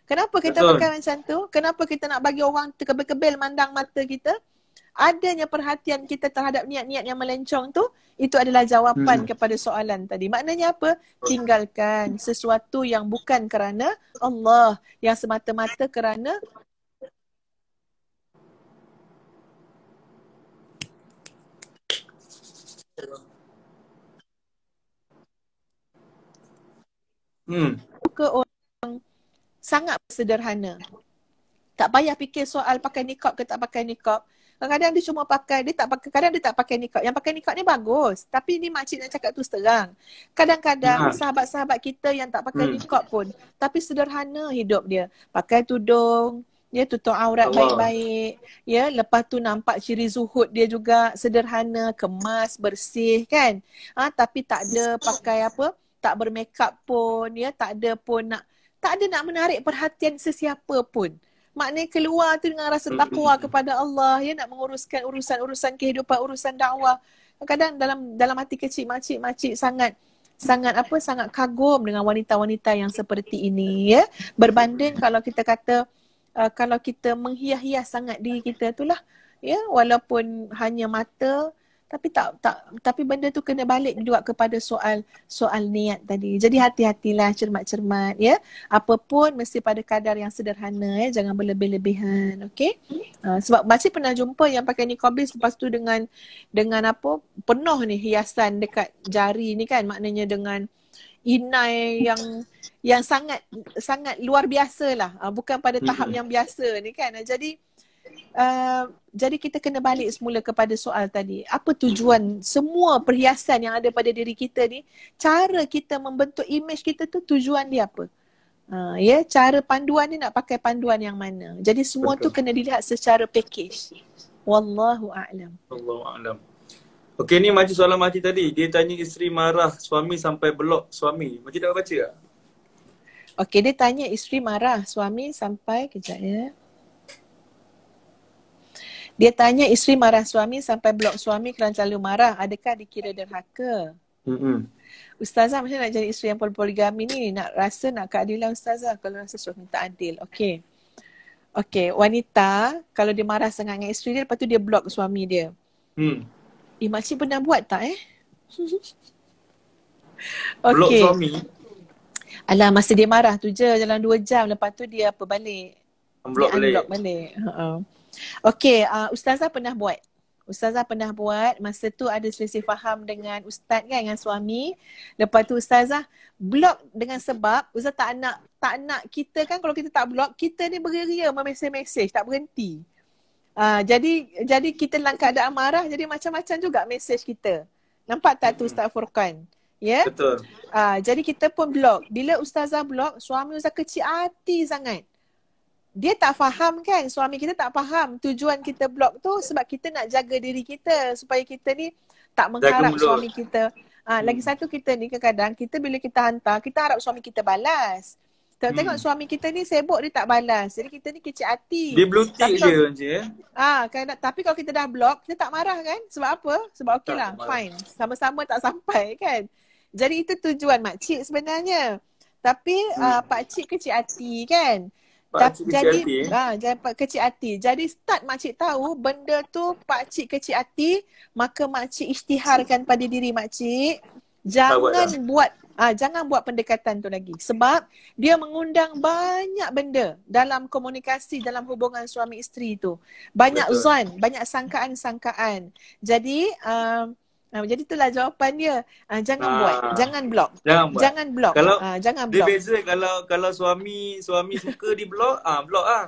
Kenapa kita Betul. pakai macam tu? Kenapa kita nak bagi orang terkebel-kebel mandang mata kita? Adanya perhatian kita terhadap niat-niat yang melencong tu, itu adalah jawapan hmm. kepada soalan tadi. Maknanya apa? Tinggalkan sesuatu yang bukan kerana Allah, yang semata-mata kerana Hmm. Suka orang sangat sederhana. Tak payah fikir soal pakai niqab ke tak pakai niqab. Kadang-kadang dia cuma pakai, dia tak pakai, kadang kadang dia tak pakai niqab. Yang pakai niqab ni bagus. Tapi ni makcik nak cakap tu terang. Kadang-kadang nah. Ya. sahabat-sahabat kita yang tak pakai hmm. niqab pun. Tapi sederhana hidup dia. Pakai tudung, ya tutup aurat baik-baik ya lepas tu nampak ciri zuhud dia juga sederhana kemas bersih kan ha, tapi tak ada pakai apa tak bermakeup pun ya tak ada pun nak tak ada nak menarik perhatian sesiapa pun maknanya keluar tu dengan rasa takwa kepada Allah ya nak menguruskan urusan-urusan kehidupan urusan dakwah kadang dalam dalam hati kecil makcik makcik sangat sangat apa sangat kagum dengan wanita-wanita yang seperti ini ya berbanding kalau kita kata uh, kalau kita menghias-hias sangat diri kita itulah ya walaupun hanya mata tapi tak tak tapi benda tu kena balik juga kepada soal soal niat tadi. Jadi hati-hatilah cermat-cermat ya. Apapun mesti pada kadar yang sederhana ya. Jangan berlebih-lebihan, okey. Uh, sebab masih pernah jumpa yang pakai ni niqabis lepas tu dengan dengan apa penuh ni hiasan dekat jari ni kan maknanya dengan inai yang yang sangat sangat luar biasa lah uh, ah, bukan pada tahap mm-hmm. yang biasa ni kan ah, jadi uh, jadi kita kena balik semula kepada soal tadi apa tujuan semua perhiasan yang ada pada diri kita ni cara kita membentuk image kita tu tujuan dia apa uh, ya yeah? cara panduan ni nak pakai panduan yang mana jadi semua Betul. tu kena dilihat secara package wallahu a'lam wallahu a'lam Okey ni macam soalan mati tadi. Dia tanya isteri marah suami sampai blok suami. Macam tak baca tak? Okey dia tanya isteri marah suami sampai kejap ya. Dia tanya isteri marah suami sampai blok suami kerana terlalu marah. Adakah dikira derhaka? Mm-hmm. Ustazah macam nak jadi isteri yang poligami ni nak rasa nak keadilan Ustazah kalau rasa suami tak adil. Okey. Okey, wanita kalau dia marah sangat dengan isteri dia lepas tu dia blok suami dia. Hmm. Eh makcik pernah buat tak eh? [laughs] Blok suami Alah masa dia marah tu je dalam dua jam lepas tu dia apa balik Unblock balik Unblock balik uh-uh. Okay uh, Ustazah pernah buat Ustazah pernah buat masa tu ada selisih faham dengan ustaz kan dengan suami Lepas tu Ustazah block dengan sebab Ustazah tak nak tak nak kita kan kalau kita tak block Kita ni beria-ria mesej-mesej tak berhenti Uh, jadi jadi kita dalam keadaan marah jadi macam-macam juga message kita. Nampak tak tu hmm. Ustaz Furqan? Ya. Yeah? Betul. Uh, jadi kita pun block. Bila ustazah block, suami ustaz kecil hati sangat. Dia tak faham kan? Suami kita tak faham tujuan kita block tu sebab kita nak jaga diri kita supaya kita ni tak mengharap suami kita. Uh, hmm. lagi satu kita ni kadang-kadang kita bila kita hantar, kita harap suami kita balas. Tengok, tengok hmm. suami kita ni sibuk dia tak balas. Jadi kita ni kecil hati. Dia blue tick je Encik. Eh? Ah, kan, tapi kalau kita dah block, kita tak marah kan? Sebab apa? Sebab okey lah, fine. Sama-sama tak [laughs] sampai kan? Jadi itu tujuan makcik sebenarnya. Tapi hmm. uh, ah, pakcik kecil hati kan? Pakcik da- kecil jadi, hati. Ha, kecil hati. Jadi start makcik tahu benda tu pakcik kecil hati, maka makcik isytiharkan pada diri makcik. Jangan lah. buat Ah, jangan buat pendekatan tu lagi. Sebab dia mengundang banyak benda dalam komunikasi, dalam hubungan suami isteri tu. Banyak Betul. zon, banyak sangkaan-sangkaan. Jadi, uh, jadi itulah jawapan dia. Uh, jangan ah, buat. Jangan block. Jangan, buat. jangan block. Kalau uh, jangan dia block. beza kalau kalau suami suami suka di block, uh, block ah.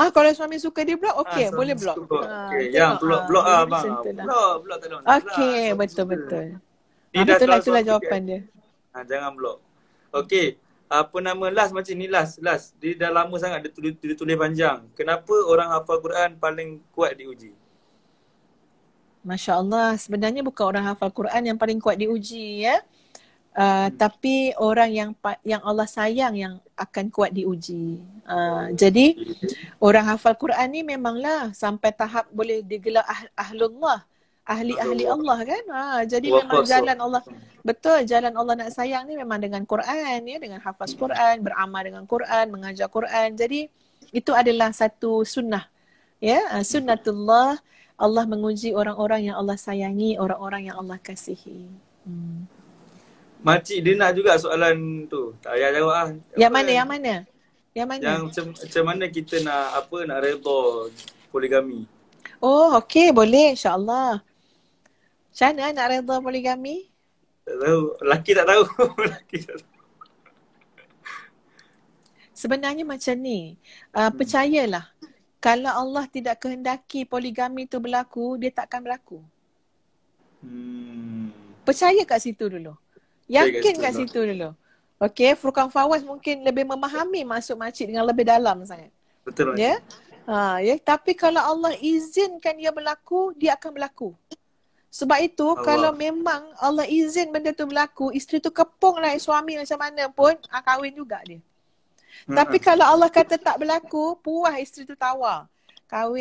Ah kalau suami suka dia blok okey ah, boleh blok. Ha okey yang blok blok ah lah, bang. Lah. Blok blok tak ada. Okey betul betul. Ni dah lah, itulah, itulah jawapan dia. dia. Ha, jangan blok. Okey. Apa nama last macam ni last last. Dia dah lama sangat dia tulis, dia tulis panjang. Kenapa orang hafal Quran paling kuat diuji? Masya-Allah, sebenarnya bukan orang hafal Quran yang paling kuat diuji ya. Uh, hmm. tapi orang yang yang Allah sayang yang akan kuat diuji. Uh, jadi hmm. orang hafal Quran ni memanglah sampai tahap boleh digelar ah, ahlullah ahli-ahli Allah kan. Ha, jadi Wafat memang jalan Allah. Betul, jalan Allah nak sayang ni memang dengan Quran ya, dengan hafaz hmm. Quran, beramal dengan Quran, mengajar Quran. Jadi itu adalah satu sunnah. Ya, ha, sunnatullah. Allah menguji orang-orang yang Allah sayangi, orang-orang yang Allah kasihi. Hmm. Makcik dia nak juga soalan tu. Tak payah jawab ah. Yang mana, yang mana? Yang mana? Yang macam, macam mana kita nak apa nak redha poligami? Oh, okey, boleh insya-Allah. Macam mana ah, nak redha poligami? Tak tahu. Laki tak tahu. [laughs] Laki tak tahu. Sebenarnya macam ni. Uh, percayalah. Kalau Allah tidak kehendaki poligami tu berlaku, dia takkan berlaku. Hmm. Percaya kat situ dulu. Yakin kat situ, dulu. Okay, Furqan Fawaz mungkin lebih memahami masuk makcik dengan lebih dalam sangat. Betul. Ya? Yeah? Ha, ya. Yeah? Tapi kalau Allah izinkan dia berlaku, dia akan berlaku. Sebab itu Allah. kalau memang Allah izin benda tu berlaku, isteri tu kepung lah suami macam mana pun, ah, kahwin juga dia. Hmm. Tapi kalau Allah kata tak berlaku, puas isteri tu tawar.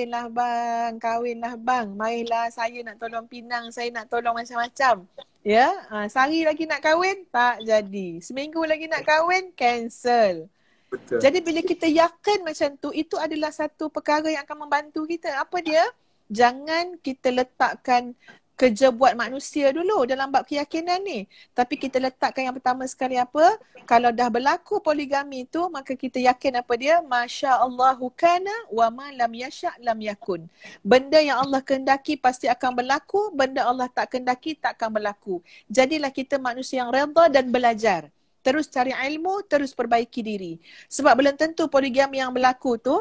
lah bang, lah bang. Marilah saya nak tolong pinang, saya nak tolong macam-macam. Ya, ha, sehari lagi nak kahwin, tak jadi. Seminggu lagi nak kahwin, cancel. Betul. Jadi bila kita yakin macam tu, itu adalah satu perkara yang akan membantu kita. Apa dia? Jangan kita letakkan kerja buat manusia dulu dalam bab keyakinan ni. Tapi kita letakkan yang pertama sekali apa? Kalau dah berlaku poligami tu, maka kita yakin apa dia? Masya Allah kana wa ma lam yasha' lam yakun. Benda yang Allah kehendaki pasti akan berlaku, benda Allah tak kehendaki tak akan berlaku. Jadilah kita manusia yang redha dan belajar. Terus cari ilmu, terus perbaiki diri. Sebab belum tentu poligami yang berlaku tu,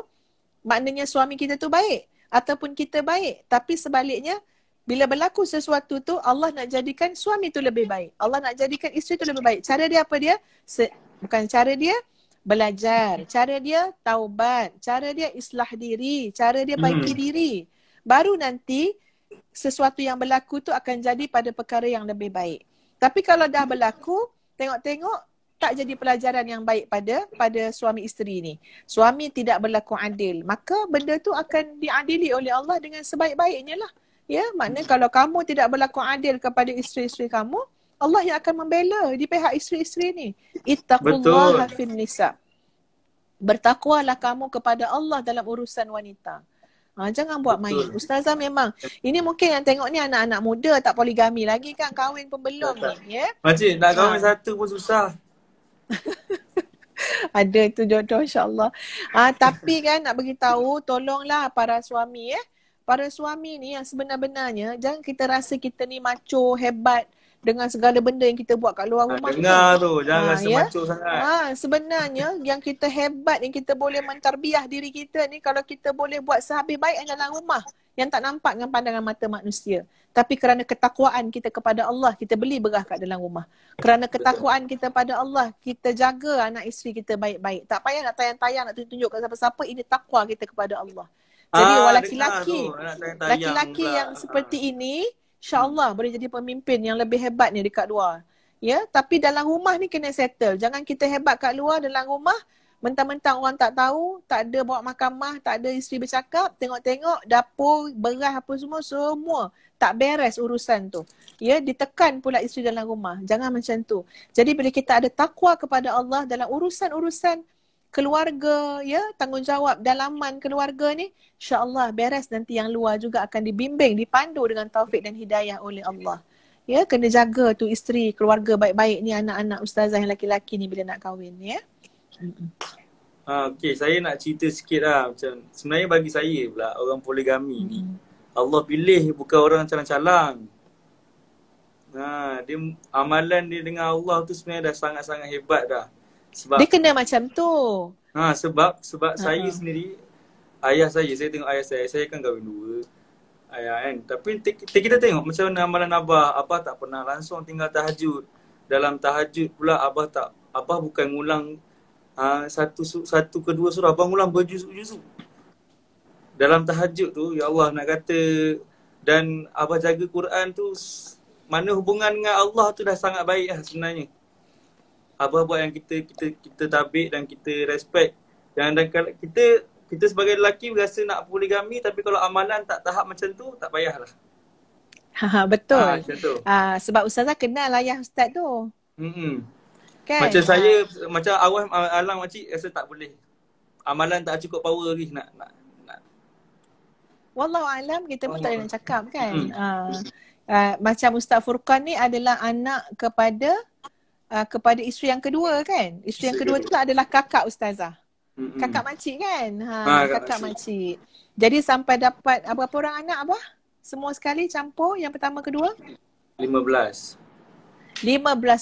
maknanya suami kita tu baik. Ataupun kita baik. Tapi sebaliknya, bila berlaku sesuatu tu Allah nak jadikan suami tu lebih baik. Allah nak jadikan isteri tu lebih baik. Cara dia apa dia? Se- bukan cara dia belajar, hmm. cara dia taubat, cara dia islah diri, cara dia baiki hmm. diri. Baru nanti sesuatu yang berlaku tu akan jadi pada perkara yang lebih baik. Tapi kalau dah berlaku, tengok-tengok tak jadi pelajaran yang baik pada pada suami isteri ni. Suami tidak berlaku adil, maka benda tu akan diadili oleh Allah dengan sebaik-baiknya lah. Ya, maknanya kalau kamu tidak berlaku adil kepada isteri-isteri kamu, Allah yang akan membela di pihak isteri-isteri ni. Ittaqullaha fil nisa. Bertakwalah kamu kepada Allah dalam urusan wanita. Ha, jangan buat Betul. main. Ustazah memang ini mungkin yang tengok ni anak-anak muda tak poligami lagi kan kahwin pun belum ni, ya. Macik nak ha. kahwin ha. satu pun susah. [laughs] Ada tu jodoh Insyaallah. Ah ha, tapi kan nak beritahu tolonglah para suami eh. Ya para suami ni yang sebenar-benarnya jangan kita rasa kita ni maco hebat dengan segala benda yang kita buat kat luar ha, rumah. Ha, dengar kita. tu, jangan ha, rasa ya? macho sangat. Ha, sebenarnya yang kita hebat yang kita boleh mentarbiah diri kita ni kalau kita boleh buat sehabis baik dalam rumah yang tak nampak dengan pandangan mata manusia. Tapi kerana ketakwaan kita kepada Allah, kita beli berah kat dalam rumah. Kerana ketakwaan kita pada Allah, kita jaga anak isteri kita baik-baik. Tak payah nak tayang-tayang, nak tunjuk kat siapa-siapa, ini takwa kita kepada Allah. Jadi ah, laki-laki laki-laki yang seperti ah. ini insya-Allah boleh jadi pemimpin yang lebih hebat ni dekat luar. Ya, tapi dalam rumah ni kena settle. Jangan kita hebat kat luar dalam rumah mentang-mentang orang tak tahu, tak ada bawa mahkamah, tak ada isteri bercakap, tengok-tengok dapur, beras apa semua semua tak beres urusan tu. Ya, ditekan pula isteri dalam rumah. Jangan macam tu. Jadi bila kita ada takwa kepada Allah dalam urusan-urusan keluarga ya tanggungjawab dalaman keluarga ni insyaallah beres nanti yang luar juga akan dibimbing dipandu dengan taufik dan hidayah oleh Allah ya kena jaga tu isteri keluarga baik-baik ni anak-anak ustazah yang laki-laki ni bila nak kahwin ya uh, okey saya nak cerita sikit lah macam sebenarnya bagi saya pula orang poligami hmm. ni Allah pilih bukan orang calang-calang Ha, dia, amalan dia dengan Allah tu sebenarnya dah sangat-sangat hebat dah sebab dia kena macam tu. Ha sebab sebab uh-huh. saya ha. sendiri ayah saya saya tengok ayah saya saya kan kahwin dua. Ayah kan. Tapi t- t- kita tengok macam mana amalan abah, abah tak pernah langsung tinggal tahajud. Dalam tahajud pula abah tak abah bukan ngulang uh, satu satu kedua surah, abah ulang berjuzuk-juzuk. Dalam tahajud tu ya Allah nak kata dan abah jaga Quran tu mana hubungan dengan Allah tu dah sangat baik lah sebenarnya apa buat yang kita kita kita tabik dan kita respect dan dan kita kita sebagai lelaki rasa nak poligami tapi kalau amalan tak tahap macam tu tak payahlah. Ha betul. Ha, tu. ha sebab ustazah kenal ayah ustaz tu. Hmm. Kan? Macam ha. saya macam awal ah, alang makcik rasa tak boleh. Amalan tak cukup power lagi nak nak nak. Wallahu alam kita pun tak ada nak cakap kan. Hmm. Ha. Uh, macam Ustaz Furqan ni adalah anak kepada Ah, kepada isteri yang kedua kan isteri, isteri yang kedua, kedua tu adalah kakak ustazah mm-hmm. kakak makcik kan ha, ha kakak, kakak makcik jadi sampai dapat berapa orang anak abah semua sekali campur yang pertama kedua 15 15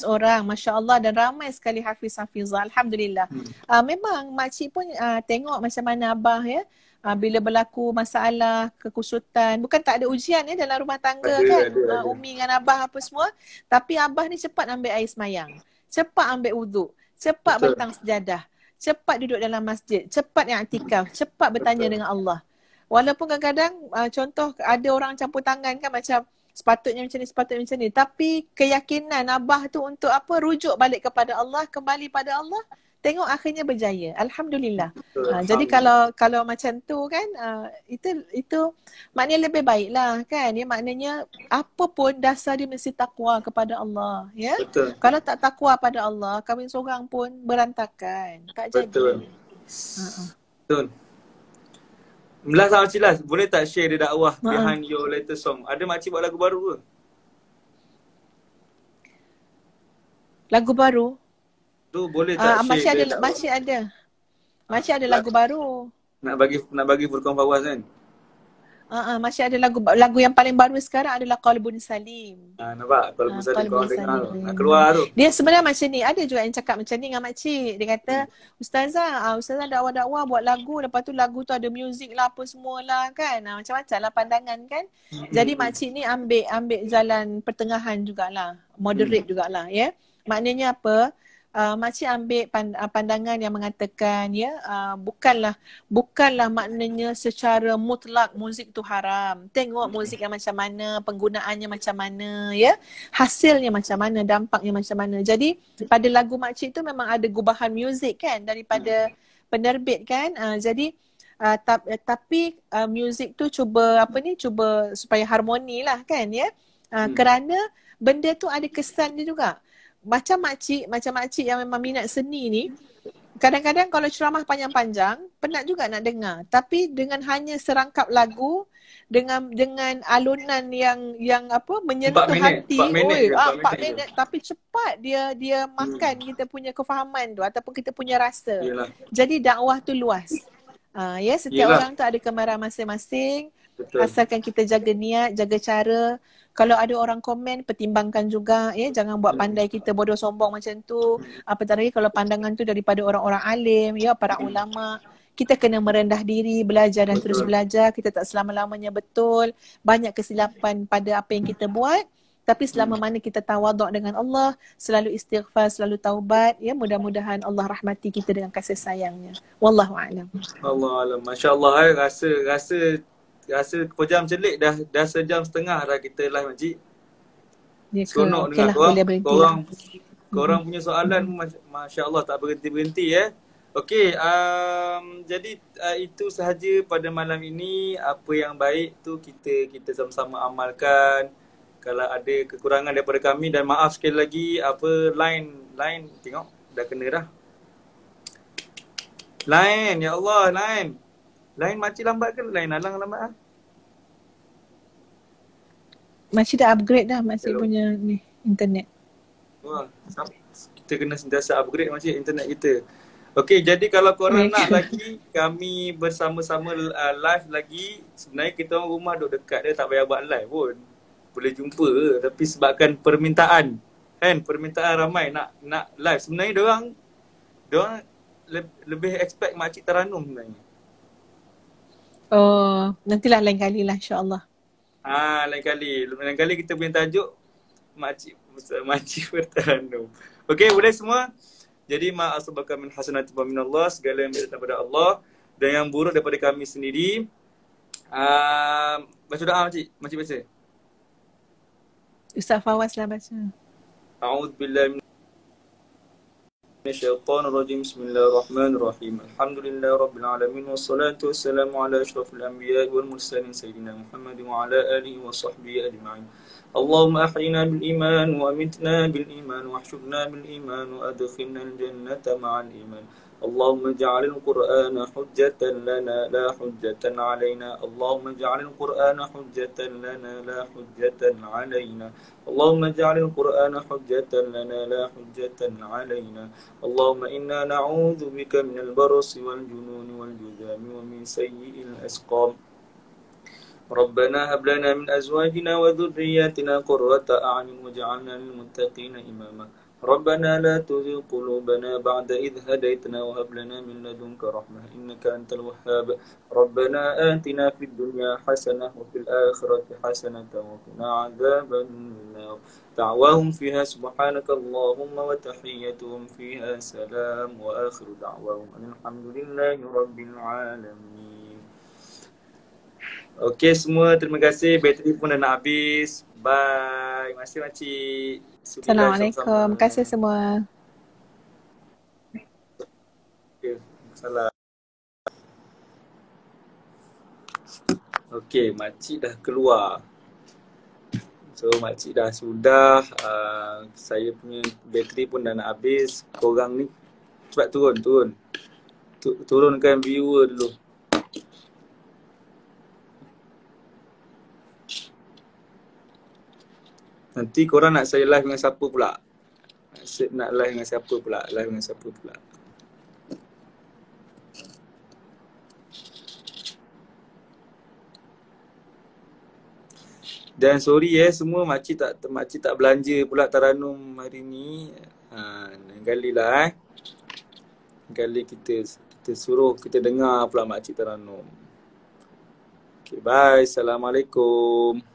orang masya-Allah dan ramai sekali hafiz hafizah alhamdulillah hmm. uh, memang makcik pun uh, tengok macam mana abah ya uh, bila berlaku masalah kekusutan bukan tak ada ujian ya dalam rumah tangga ada, kan ada, ah, ada. Uh, umi dengan abah apa semua tapi abah ni cepat ambil air semayang cepat ambil wuduk cepat Betul. bentang sejadah cepat duduk dalam masjid cepat yang i'tikaf cepat bertanya Betul. dengan Allah walaupun kadang-kadang uh, contoh ada orang campur tangan kan macam sepatutnya macam ni sepatutnya macam ni tapi keyakinan abah tu untuk apa rujuk balik kepada Allah kembali pada Allah tengok akhirnya berjaya alhamdulillah, ah, alhamdulillah. Ha, jadi kalau kalau macam tu kan uh, itu itu maknanya lebih baiklah kan ya maknanya apa pun dasar dia mesti takwa kepada Allah ya Betul. kalau tak takwa pada Allah kahwin seorang pun berantakan tak jadi Betul. Ah, Betul. Melas sama Cilas, boleh tak share dia dakwah Ma'am. behind your latest song? Ada makcik buat lagu baru ke? Lagu baru? Tu boleh tak uh, share masih ada, masih tak? Ah, ada Masih ada lagu nak, baru Nak bagi nak bagi Furqan Fawaz kan Ah, uh, uh, masih ada lagu lagu yang paling baru sekarang adalah Qalbun Salim. Ah, uh, nampak Qalbun uh, Salim kau dengar. Nak keluar tu. Dia sebenarnya macam ni, ada juga yang cakap macam ni dengan makcik. Dia kata, hmm. "Ustazah, uh, ustazah dakwa-dakwa buat lagu, lepas tu lagu tu ada music lah apa semualah kan." Uh, macam-macam lah pandangan kan. Hmm. Jadi makcik ni ambil ambil jalan pertengahan jugalah, moderate hmm. jugalah, ya. Yeah? Maknanya apa? Ah, makcik ambil ah, pandangan yang mengatakan ya uh, bukanlah bukanlah maknanya secara mutlak muzik tu haram. Tengok muzik yang macam mana, penggunaannya macam mana ya. Hasilnya macam mana, dampaknya macam mana. Jadi pada lagu makcik tu memang ada gubahan muzik kan daripada hmm. penerbit kan. Uh, jadi Uh, tap, uh, tapi uh, music tu cuba apa ni cuba supaya harmoni lah kan ya yeah? uh, hmm. kerana benda tu ada kesan dia juga macam makcik, macam makcik yang memang minat seni ni, kadang-kadang kalau ceramah panjang-panjang, penat juga nak dengar. Tapi dengan hanya serangkap lagu, dengan dengan alunan yang yang apa menyentuh minit, hati 4 minit, oi, ah, 4 minit, tapi cepat dia dia hmm. makan hmm. kita punya kefahaman tu ataupun kita punya rasa Yelah. jadi dakwah tu luas uh, ya yeah, setiap Yelah. orang tu ada kemarahan masing-masing asalkan kita jaga niat jaga cara kalau ada orang komen pertimbangkan juga ya jangan buat ya, pandai ya. kita bodoh sombong macam tu ya. apa lagi kalau pandangan tu daripada orang-orang alim ya para ulama kita kena merendah diri belajar dan betul. terus belajar kita tak selama-lamanya betul banyak kesilapan pada apa yang kita buat tapi selama hmm. mana kita tawaduk dengan Allah selalu istighfar selalu taubat ya mudah-mudahan Allah rahmati kita dengan kasih sayangnya wallahu alam Allah alam masya-Allah eh. rasa rasa rasa kejam celik dah dah sejam setengah dah kita live makcik. Ya ke? Seronok dengan okay lah, korang. Boleh korang, lah. korang punya soalan hmm. Masya Allah tak berhenti-berhenti eh. Ya. Okay, um, jadi uh, itu sahaja pada malam ini apa yang baik tu kita kita sama-sama amalkan. Kalau ada kekurangan daripada kami dan maaf sekali lagi apa line line tengok dah kena dah. Line, ya Allah, line. Lain makcik lambat ke lain alang lambat ah? Makcik dah upgrade dah makcik Hello. punya ni internet. Wah, kita kena sentiasa upgrade makcik internet kita. Okay, jadi kalau korang nak lagi kami bersama-sama uh, live lagi Sebenarnya kita orang rumah duduk dekat dia tak payah buat live pun Boleh jumpa tapi sebabkan permintaan Kan, permintaan ramai nak nak live Sebenarnya dia orang lebih expect makcik Teranum sebenarnya Oh, nantilah lain kali lah insya-Allah. Ah, lain kali. Lain kali kita punya tajuk makcik makcik bertanum. Okay, boleh semua? Jadi ma asbaka min hasanati fa min Allah, segala yang baik pada Allah dan yang buruk daripada kami sendiri. Ah, uh, baca doa makcik, makcik baca. Ustaz Fawaz lah baca. A'udzubillahi من الشيطان الرجيم بسم الله الرحمن الرحيم الحمد لله رب العالمين والصلاة والسلام على أشرف الأنبياء والمرسلين سيدنا محمد وعلى آله وصحبه أجمعين اللهم أحينا بالإيمان وأمتنا بالإيمان واحشرنا بالإيمان وأدخلنا الجنة مع الإيمان اللهم اجعل القرآن حجة لنا لا حجة علينا اللهم اجعل القرآن حجة لنا لا حجة علينا اللهم اجعل القرآن حجة لنا لا حجة علينا اللهم إنا نعوذ بك من البرص والجنون والجذام ومن سيء الأسقام ربنا هب لنا من أزواجنا وذرياتنا قرة أعين واجعلنا للمتقين إماماً ربنا لا تزغ قلوبنا بعد إذ هديتنا وهب لنا من لدنك رحمة إنك أنت الوهاب ربنا آتنا في الدنيا حسنة وفي الآخرة حسنة وقنا عذاب النار دعواهم فيها سبحانك اللهم وتحيتهم فيها سلام وآخر دعواهم أن الحمد لله رب العالمين Okey semua, terima kasih. Bateri pun dah nak habis. Bye. Terima kasih makcik. Assalamualaikum. Terima kasih semua. Okay. Okay, makcik dah keluar. So, makcik dah sudah. Uh, saya punya bateri pun dah nak habis. Korang ni cepat turun, turun. Tu- turunkan viewer dulu. Nanti korang nak saya live dengan siapa pula? Nak live dengan siapa pula? Live dengan siapa pula? Dan sorry ya eh, semua makcik tak makcik tak belanja pula Taranum hari ni. Ha gali lah eh. Gali kita kita suruh kita dengar pula makcik Taranum. Okay bye. Assalamualaikum.